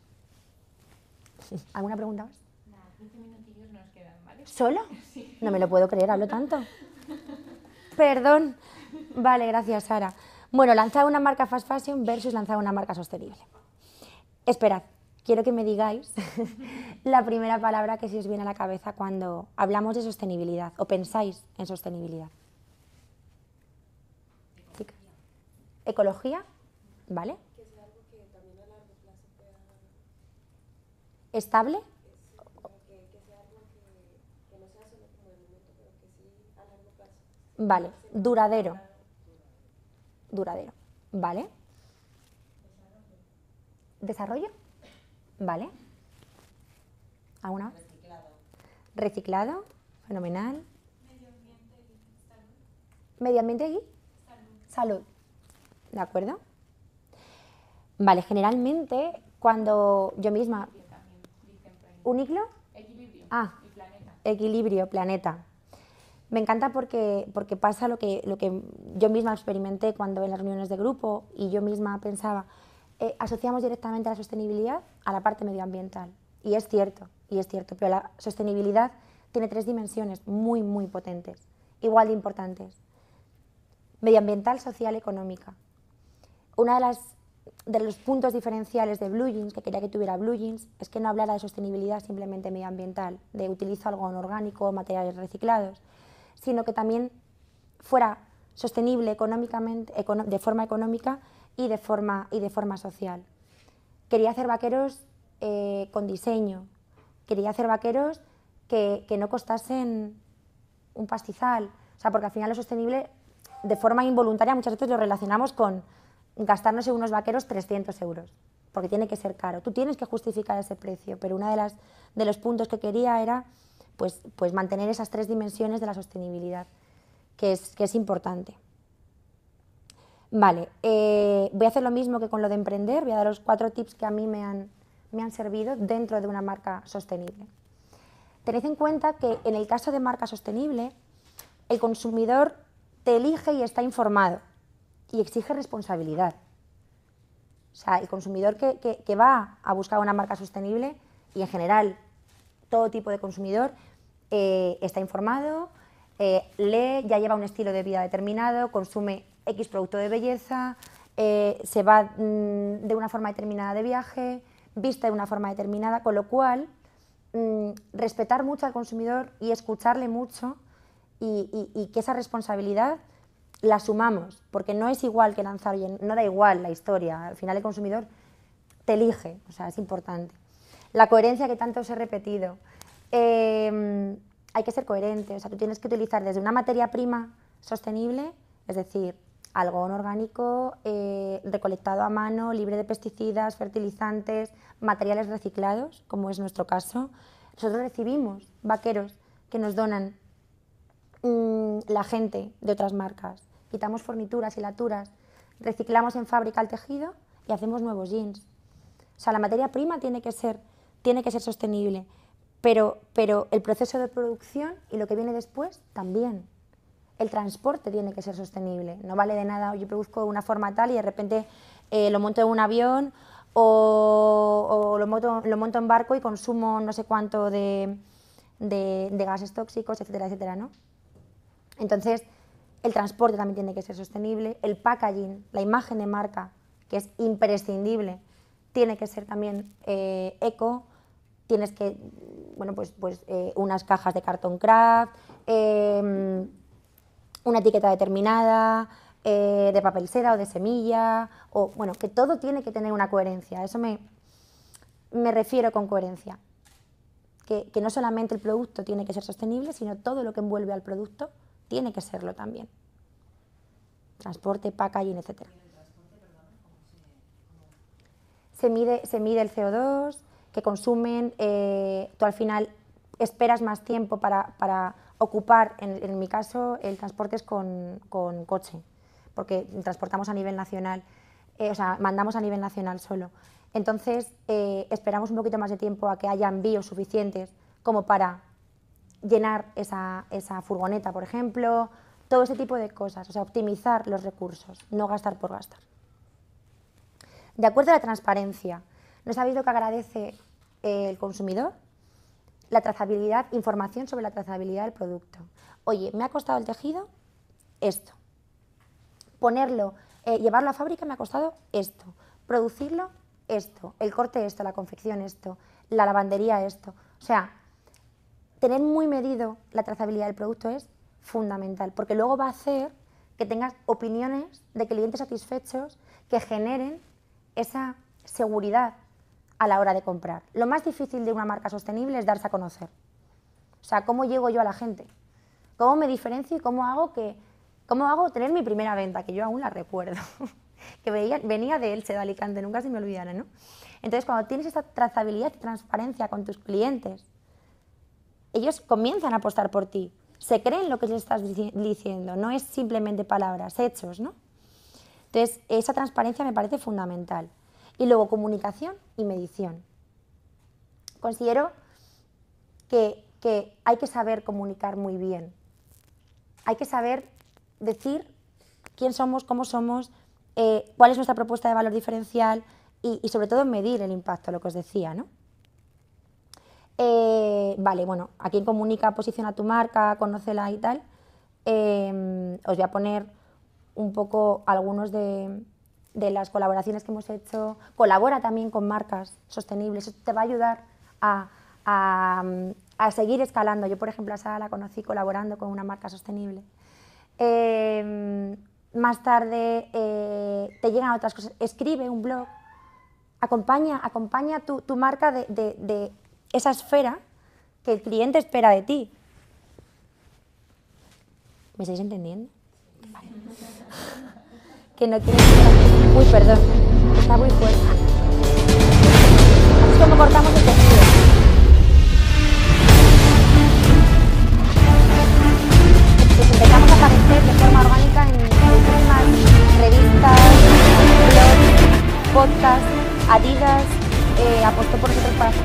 ¿Alguna pregunta más? Nada, 15 minutillos nos quedan, ¿vale? ¿Solo? Sí. No me lo puedo creer, hablo tanto. Perdón. Vale, gracias, Sara. Bueno, lanzar una marca fast fashion versus lanzar una marca sostenible. Esperad, quiero que me digáis la primera palabra que se os viene a la cabeza cuando hablamos de sostenibilidad o pensáis en sostenibilidad. Ecología. ¿vale? Que algo que ¿Estable? Vale, duradero. Duradero, ¿vale? Desarrollo, ¿vale? ¿Alguna? Reciclado. Reciclado, fenomenal. Medio ambiente y salud. salud. ¿De acuerdo? Vale, generalmente cuando yo misma... ¿Un ah, equilibrio, planeta. Me encanta porque, pasa lo que, yo misma experimenté cuando en las reuniones de grupo y yo misma pensaba, eh, asociamos directamente la sostenibilidad a la parte medioambiental. Y es cierto, y es cierto, pero la sostenibilidad tiene tres dimensiones muy, muy potentes, igual de importantes. Medioambiental, social, económica. Uno de los puntos diferenciales de Blue Jeans, que quería que tuviera Blue Jeans, es que no hablara de sostenibilidad simplemente medioambiental, de utilizo algo orgánico, materiales reciclados, sino que también fuera sostenible económicamente, de forma económica y de forma, y de forma social. Quería hacer vaqueros eh, con diseño, quería hacer vaqueros que, no costasen un pastizal, o sea, porque al final lo sostenible de forma involuntaria muchas veces lo relacionamos con gastarnos en unos vaqueros 300 euros, porque tiene que ser caro. Tú tienes que justificar ese precio, pero uno de, de los puntos que quería era pues, pues, mantener esas tres dimensiones de la sostenibilidad, que es, importante. Vale, eh, voy a hacer lo mismo que con lo de emprender, voy a dar los cuatro tips que a mí me han, me han servido dentro de una marca sostenible. Tened en cuenta que en el caso de marca sostenible, el consumidor te elige y está informado y exige responsabilidad. O sea, el consumidor que va a buscar una marca sostenible y en general todo tipo de consumidor eh, está informado, eh, lee, ya lleva un estilo de vida determinado, consume X producto de belleza, eh, se va mm, de una forma determinada de viaje, viste de una forma determinada, con lo cual mm, respetar mucho al consumidor y escucharle mucho y, que esa responsabilidad la sumamos, porque no es igual que lanzar, no da igual la historia, al final el consumidor te elige, o sea, es importante. La coherencia que tanto os he repetido. Em, hay que ser coherente, o sea, tú tienes que utilizar desde una materia prima sostenible, es decir, algo orgánico eh, recolectado a mano, libre de pesticidas, fertilizantes, materiales reciclados, como es nuestro caso. Nosotros recibimos vaqueros que nos donan mm, la gente de otras marcas. Quitamos fornituras y laturas, reciclamos en fábrica el tejido y hacemos nuevos jeans. O sea, la materia prima tiene que ser tiene que ser sostenible, pero, pero el proceso de producción y lo que viene después también. El transporte tiene que ser sostenible, no vale de nada, yo produzco una forma tal y de repente eh, lo monto en un avión o, lo, monto, lo, monto, en barco y consumo no sé cuánto de, gases tóxicos, etcétera, etcétera, ¿no? Entonces, el transporte también tiene que ser sostenible, el packaging, la imagen de marca, que es imprescindible, tiene que ser también eh, eco, tienes que, bueno, pues, pues eh, unas cajas de cartón craft, em, una etiqueta determinada, eh, de papel seda o de semilla, o bueno, que todo tiene que tener una coherencia. Eso me, me refiero con coherencia. Que, que no solamente el producto tiene que ser sostenible, sino todo lo que envuelve al producto tiene que serlo también. Transporte, packaging, etcétera. Se mide, se mide el CO2, que consumen, eh, tú al final esperas más tiempo para, ocupar, en, mi caso, el transporte es con, coche, porque transportamos a nivel nacional, eh, o sea, mandamos a nivel nacional solo. Entonces, eh, esperamos un poquito más de tiempo a que haya envíos suficientes como para llenar esa, esa furgoneta, por ejemplo, todo ese tipo de cosas, o sea, optimizar los recursos, no gastar por gastar. De acuerdo a la transparencia, no sabéis lo que agradece el consumidor, la trazabilidad, información sobre la trazabilidad del producto. Oye, me ha costado el tejido esto. Ponerlo, eh, llevarlo a fábrica me ha costado esto. Producirlo, esto. El corte, esto. La confección, esto. La lavandería, esto. O sea, tener muy medido la trazabilidad del producto es fundamental, porque luego va a hacer que tengas opiniones de clientes satisfechos que generen esa seguridad a la hora de comprar. Lo más difícil de una marca sostenible es darse a conocer. O sea, ¿cómo llego yo a la gente? ¿Cómo me diferencio y cómo hago, que, cómo hago tener mi primera venta, que yo aún la recuerdo? que venía de Elche, de Alicante, nunca se me olvidara ¿no? Entonces, cuando tienes esa trazabilidad y transparencia con tus clientes, ellos comienzan a apostar por ti. Se creen lo que les estás diciendo, no es simplemente palabras, hechos, ¿no? Entonces, esa transparencia me parece fundamental. Y luego comunicación y medición. Considero que, hay que saber comunicar muy bien. Hay que saber decir quién somos, cómo somos, eh, cuál es nuestra propuesta de valor diferencial y, sobre todo medir el impacto, lo que os decía, ¿no? Eh, vale, bueno, a quien comunica, posiciona tu marca, conócela y tal. Em, os voy a poner un poco algunos de, de las colaboraciones que hemos hecho, colabora también con marcas sostenibles, eso te va a ayudar a, seguir escalando. Yo, por ejemplo, a Sara la conocí colaborando con una marca sostenible. Em, más tarde eh, te llegan otras cosas, escribe un blog, acompaña, acompaña tu, marca de, esa esfera que el cliente espera de ti. ¿Me estáis entendiendo? Vale. que no Uy, perdón, está muy fuerte. Es como cortamos el tejido. empezamos a aparecer de forma orgánica en temas, revistas, blogs, podcasts, Adidas, eh, apostó por nosotros para... Pues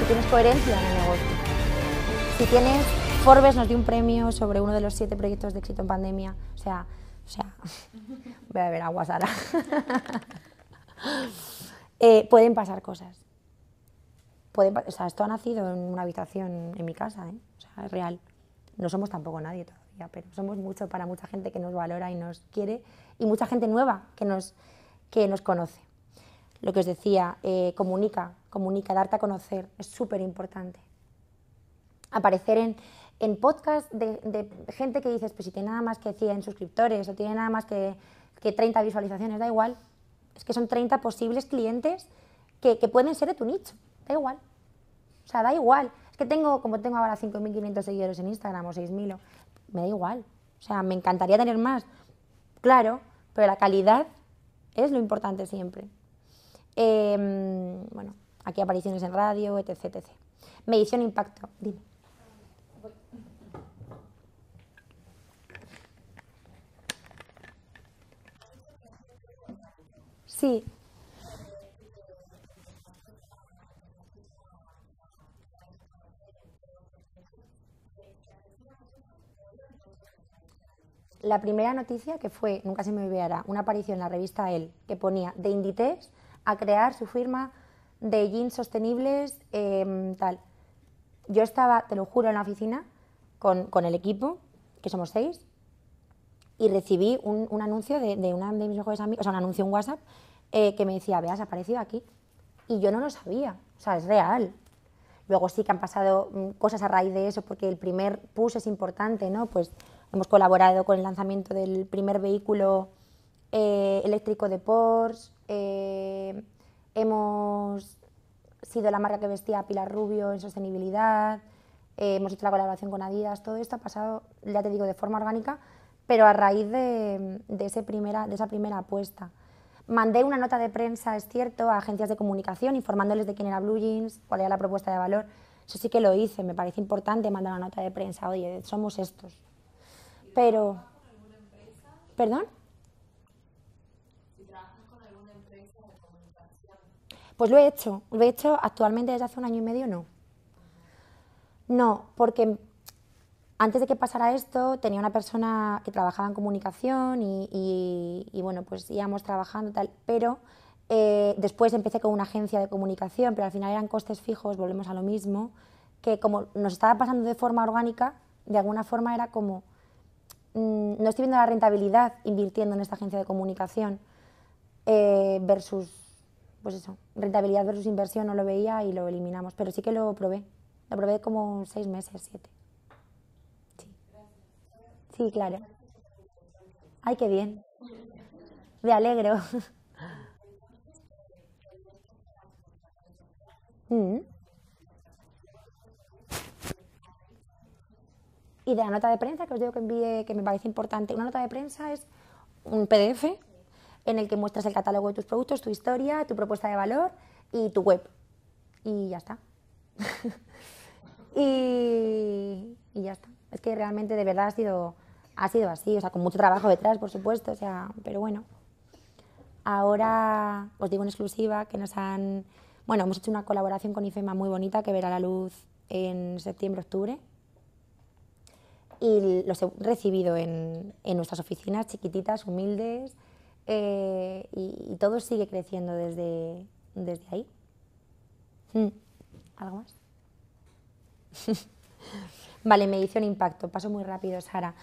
tú tienes coherencia en el negocio. Si tienes, Forbes nos dio un premio sobre uno de los siete proyectos de éxito en pandemia. O sea, o sea voy a beber agua, Sara. Eh, pueden pasar cosas. Pueden, o sea, esto ha nacido en una habitación en mi casa, ¿eh? es real. No somos tampoco nadie todavía, pero somos mucho para mucha gente que nos valora y nos quiere y mucha gente nueva que nos, que nos conoce. Lo que os decía, eh, comunica, comunica, darte a conocer, es súper importante aparecer en, en podcast de, gente que dices, pues si tiene nada más que 100 suscriptores o tiene nada más que, que 30 visualizaciones, da igual. Es que son 30 posibles clientes que, que, pueden ser de tu nicho, da igual. O sea, da igual. Es que tengo, como tengo ahora 5.500 seguidores en Instagram o 6.000, me da igual. O sea, me encantaría tener más, claro, pero la calidad es lo importante siempre. Em, bueno, aquí apariciones en radio, etc, etc. Medición e impacto, dime. Sí. La primera noticia que fue, nunca se me olvidará, una aparición en la revista El que ponía de Inditex a crear su firma de jeans sostenibles, em, tal. Yo estaba, te lo juro, en la oficina con, el equipo, que somos seis, y recibí un, anuncio de, de, una de mis mejores amigos, o sea, un anuncio en WhatsApp eh, que me decía, veas, ha aparecido aquí. Y yo no lo sabía, o sea, es real. Luego sí que han pasado mm, cosas a raíz de eso, porque el primer push es importante, ¿no? Pues hemos colaborado con el lanzamiento del primer vehículo eh, eléctrico de Porsche, eh, hemos sido la marca que vestía a Pilar Rubio en sostenibilidad, hemos hecho la colaboración con Adidas, todo esto ha pasado, ya te digo, de forma orgánica, pero a raíz de, de esa primera apuesta. Mandé una nota de prensa, es cierto, a agencias de comunicación informándoles de quién era Blue Jeans, cuál era la propuesta de valor. Eso sí que lo hice, me parece importante mandar una nota de prensa, oye, somos estos. Pero... ¿Perdón? Pues lo he hecho, lo he hecho actualmente desde hace un año y medio, no. No, porque antes de que pasara esto, tenía una persona que trabajaba en comunicación y, bueno, pues íbamos trabajando tal, pero eh, después empecé con una agencia de comunicación, pero al final eran costes fijos, volvemos a lo mismo, que como nos estaba pasando de forma orgánica, de alguna forma era como, mm, no estoy viendo la rentabilidad invirtiendo en esta agencia de comunicación eh, versus, pues eso, rentabilidad versus inversión, no lo veía y lo eliminamos, pero sí que lo probé, lo probé como seis meses, siete. Sí, claro. Ay, qué bien. Me alegro. Mm. Y de la nota de prensa, que os digo que envié que me parece importante, una nota de prensa es un PDF en el que muestras el catálogo de tus productos, tu historia, tu propuesta de valor y tu web. Y ya está. y, y ya está. Es que realmente de verdad ha sido ha sido así, o sea, con mucho trabajo detrás, por supuesto, o sea, pero bueno. Ahora os digo en exclusiva que nos han, bueno, hemos hecho una colaboración con IFEMA muy bonita que verá la luz en septiembre, octubre. Y los he recibido en, nuestras oficinas chiquititas, humildes, eh, y, todo sigue creciendo desde, desde ahí. Hmm. ¿Algo más? vale, medición e impacto. Paso muy rápido, Sara.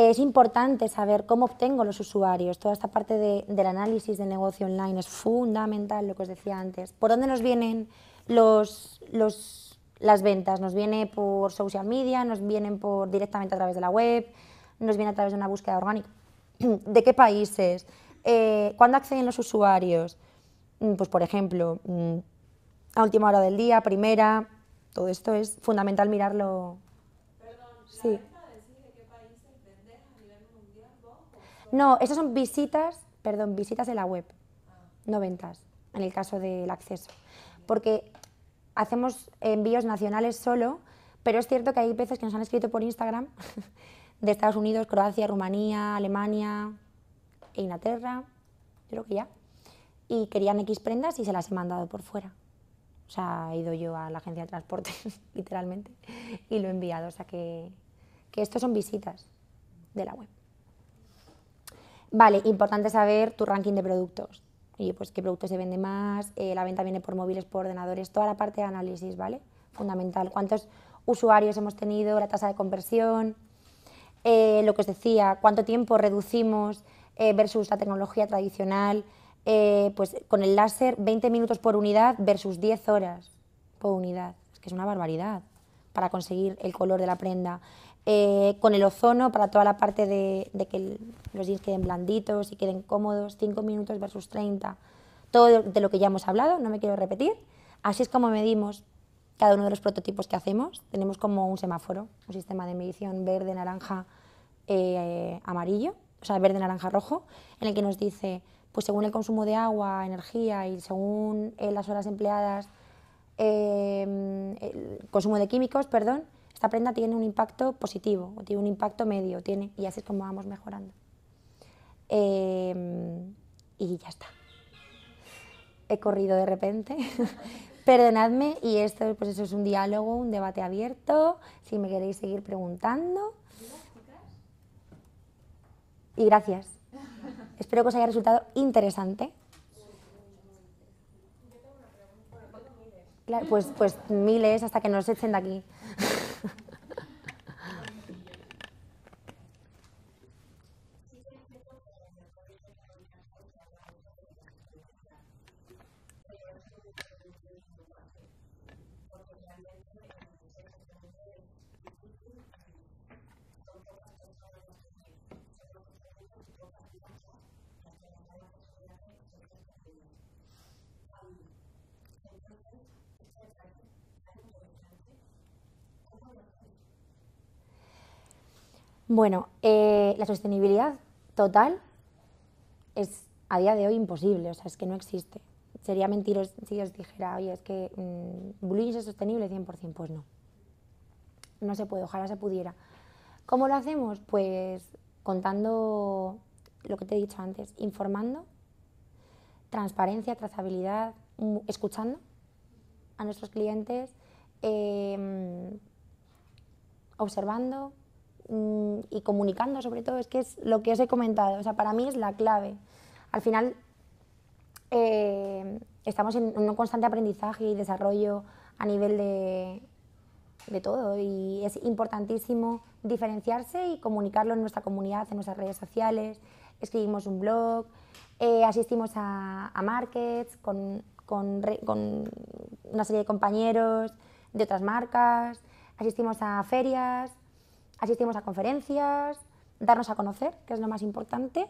Es importante saber cómo obtengo los usuarios. Toda esta parte del análisis del negocio online es fundamental, lo que os decía antes. ¿Por dónde nos vienen los, las ventas? Nos viene por social media, nos vienen por, directamente a través de la web, nos viene a través de una búsqueda orgánica. ¿De qué países? Eh, ¿Cuándo acceden los usuarios? Mm, pues, por ejemplo, mm, a última hora del día, primera, todo esto es fundamental mirarlo. Perdón, sí. No, esas son visitas, perdón, visitas de la web, no ventas, en el caso del acceso. Porque hacemos envíos nacionales solo, pero es cierto que hay veces que nos han escrito por Instagram de Estados Unidos, Croacia, Rumanía, Alemania, e Inglaterra, yo creo que ya, y querían X prendas y se las he mandado por fuera. O sea, he ido yo a la agencia de transporte, literalmente, y lo he enviado. O sea, que, que estos son visitas de la web. Vale, importante saber tu ranking de productos. Y pues qué productos se venden más, eh, la venta viene por móviles, por ordenadores, toda la parte de análisis, ¿vale? Fundamental. ¿Cuántos usuarios hemos tenido? La tasa de conversión. Eh, lo que os decía, cuánto tiempo reducimos eh, versus la tecnología tradicional. pues con el láser, 20 minutos por unidad versus 10 horas por unidad. Es que es una barbaridad para conseguir el color de la prenda. Eh, con el ozono para toda la parte de, que los jeans queden blanditos y queden cómodos, 5 minutos versus 30, todo de lo que ya hemos hablado, no me quiero repetir. Así es como medimos cada uno de los prototipos que hacemos. Tenemos como un semáforo, un sistema de medición verde, naranja, eh, amarillo, o sea, verde, naranja, rojo, en el que nos dice, pues según el consumo de agua, energía y según eh, las horas empleadas, el consumo de químicos, perdón, esta prenda tiene un impacto positivo, o tiene un impacto medio, tiene, y así es como vamos mejorando. Em, y ya está. He corrido de repente. Perdonadme, y esto pues eso es un diálogo, un debate abierto. Si me queréis seguir preguntando. Y gracias. Espero que os haya resultado interesante. pues, pues miles hasta que nos echen de aquí. Bueno, eh, la sostenibilidad total es a día de hoy imposible, o sea, es que no existe. Sería mentiros si os dijera, oye, es que mmm, es sostenible 100%, pues no. No se puede, ojalá se pudiera. ¿Cómo lo hacemos? Pues contando lo que te he dicho antes, informando transparencia, trazabilidad, mm, escuchando a nuestros clientes, em, observando mm, y comunicando sobre todo, es que es lo que os he comentado, o sea, para mí es la clave. Al final em, estamos en un constante aprendizaje y desarrollo a nivel de, de todo y es importantísimo diferenciarse y comunicarlo en nuestra comunidad, en nuestras redes sociales, escribimos un blog, eh, asistimos a, markets con, con, una serie de compañeros de otras marcas, asistimos a ferias, asistimos a conferencias, darnos a conocer, que es lo más importante,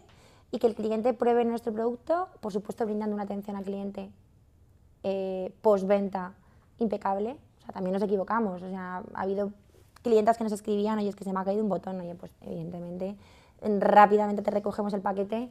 y que el cliente pruebe nuestro producto, por supuesto brindando una atención al cliente eh, postventa impecable. O sea, también nos equivocamos, o sea, ha habido clientes que nos escribían, oye, es que se me ha caído un botón, oye, pues evidentemente rápidamente te recogemos el paquete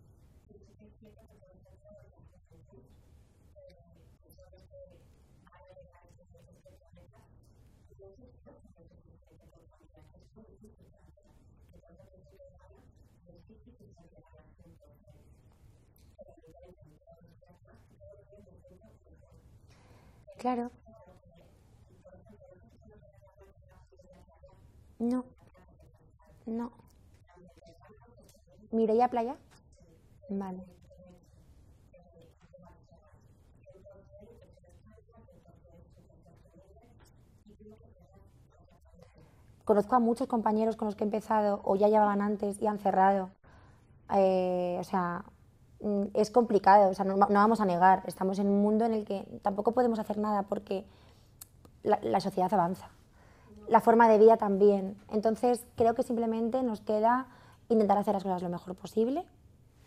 Claro. No. No. ya Playa. Conozco a muchos compañeros con los que he empezado o ya llevaban antes y han cerrado. Eh, o sea, mm, es complicado, o sea, no, vamos a negar, estamos en un mundo en el que tampoco podemos hacer nada porque la, sociedad avanza, la forma de vida también. Entonces, creo que simplemente nos queda intentar hacer las cosas lo mejor posible,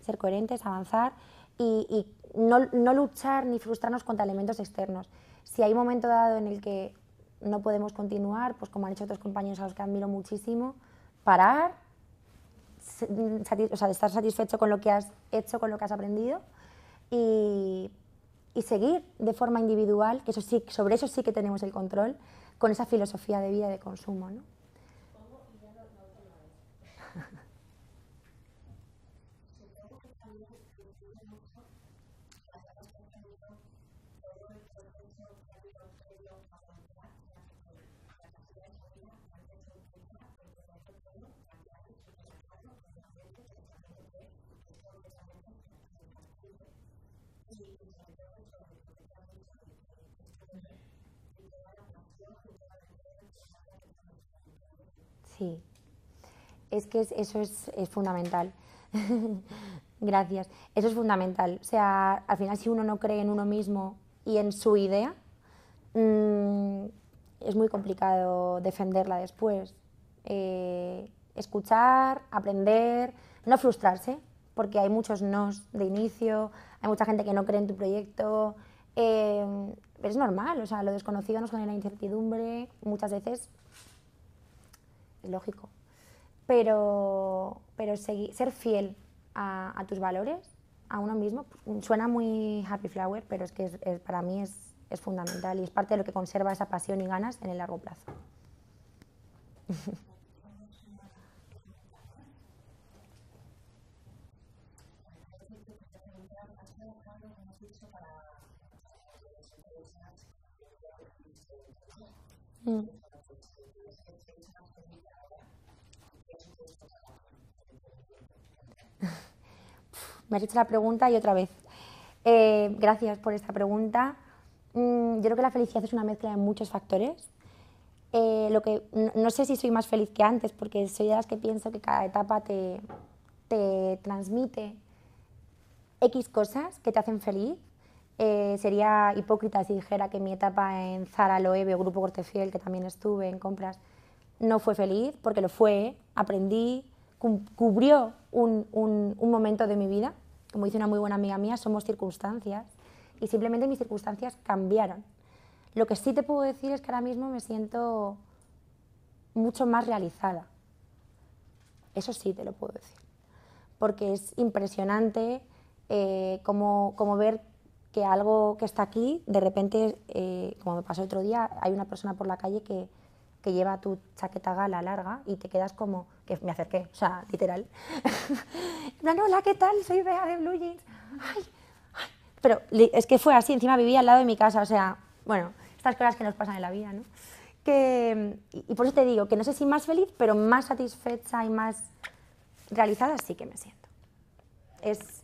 ser coherentes, avanzar y, no, luchar ni frustrarnos contra elementos externos. Si hay un momento dado en el que no podemos continuar, pues como han hecho otros compañeros a los que admiro muchísimo, parar, o sea, estar satisfecho con lo que has hecho, con lo que has aprendido y, y seguir de forma individual, que eso sí, sobre eso sí que tenemos el control, con esa filosofía de vida de consumo. ¿no? Sí, es que eso es, fundamental. Gracias. Eso es fundamental. O sea, al final si uno no cree en uno mismo y en su idea, mm, es muy complicado defenderla después. Eh, escuchar, aprender, no frustrarse, porque hay muchos nos de inicio, hay mucha gente que no cree en tu proyecto, eh, es normal, o sea, lo desconocido nos genera incertidumbre, muchas veces es lógico. Pero, pero seguir, ser fiel a, tus valores, a uno mismo, suena muy happy flower, pero es que es, para mí es, es fundamental y es parte de lo que conserva esa pasión y ganas en el largo plazo. Mm. Me has hecho la pregunta y otra vez. Eh, gracias por esta pregunta. Mm, yo creo que la felicidad es una mezcla de muchos factores. Eh, que, no, sé si soy más feliz que antes, porque soy de las que pienso que cada etapa te, te transmite X cosas que te hacen feliz eh, sería hipócrita si dijera que mi etapa en Zara, Loewe o Grupo Cortefiel, que también estuve en compras, no fue feliz, porque lo fue, aprendí, cubrió un, un, momento de mi vida. Como dice una muy buena amiga mía, somos circunstancias y simplemente mis circunstancias cambiaron. Lo que sí te puedo decir es que ahora mismo me siento mucho más realizada. Eso sí te lo puedo decir. Porque es impresionante eh, como, como ver que algo que está aquí, de repente, eh, como me pasó el otro día, hay una persona por la calle que, lleva tu chaqueta gala larga y te quedas como, que me acerqué, o sea, literal. No, hola, ¿qué tal? Soy Bea de Blue Jeans. Pero es que fue así, encima vivía al lado de mi casa, o sea, bueno, estas cosas que nos pasan en la vida, ¿no? Que, y por eso te digo que no sé si más feliz, pero más satisfecha y más realizada sí que me siento. Es,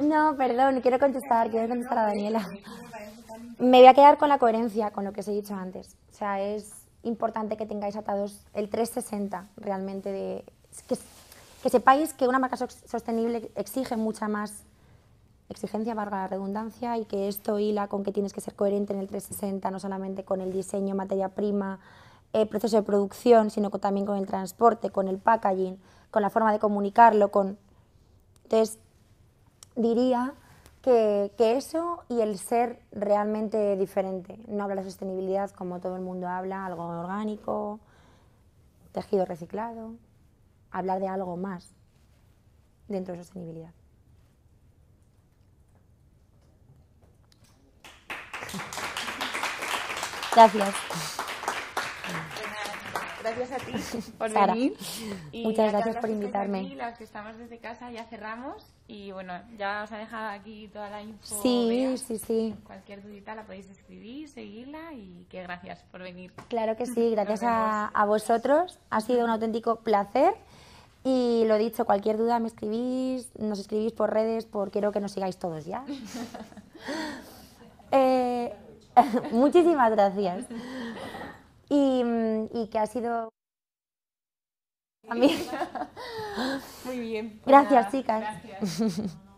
no, perdón, quiero contestar, quiero contestar a Daniela. Me voy a quedar con la coherencia, con lo que os he dicho antes. O sea, es importante que tengáis atados el 360 realmente de... Que, sepáis que una marca sostenible exige mucha más exigencia, valga la redundancia, y que esto hila con que tienes que ser coherente en el 360, no solamente con el diseño, materia prima, el eh, proceso de producción, sino también con el transporte, con el packaging, con la forma de comunicarlo, con entonces, diría que, eso y el ser realmente diferente. No hablar de sostenibilidad como todo el mundo habla, algo orgánico, tejido reciclado, hablar de algo más dentro de sostenibilidad. Gracias a ti por venir. Muchas gracias por invitarme. que estamos desde casa ya cerramos y bueno, ya os ha dejado aquí toda la info. Sí, sí, sí. Cualquier dudita la podéis escribir, seguirla y que gracias por venir. Claro que sí, gracias a, vosotros. Ha sido un auténtico placer. Y lo dicho, cualquier duda me escribís, nos escribís por redes, porque quiero que nos sigáis todos ya. Eh, muchísimas gracias. Y, y que ha sido... A Muy bien. Gracias, chicas. Gracias.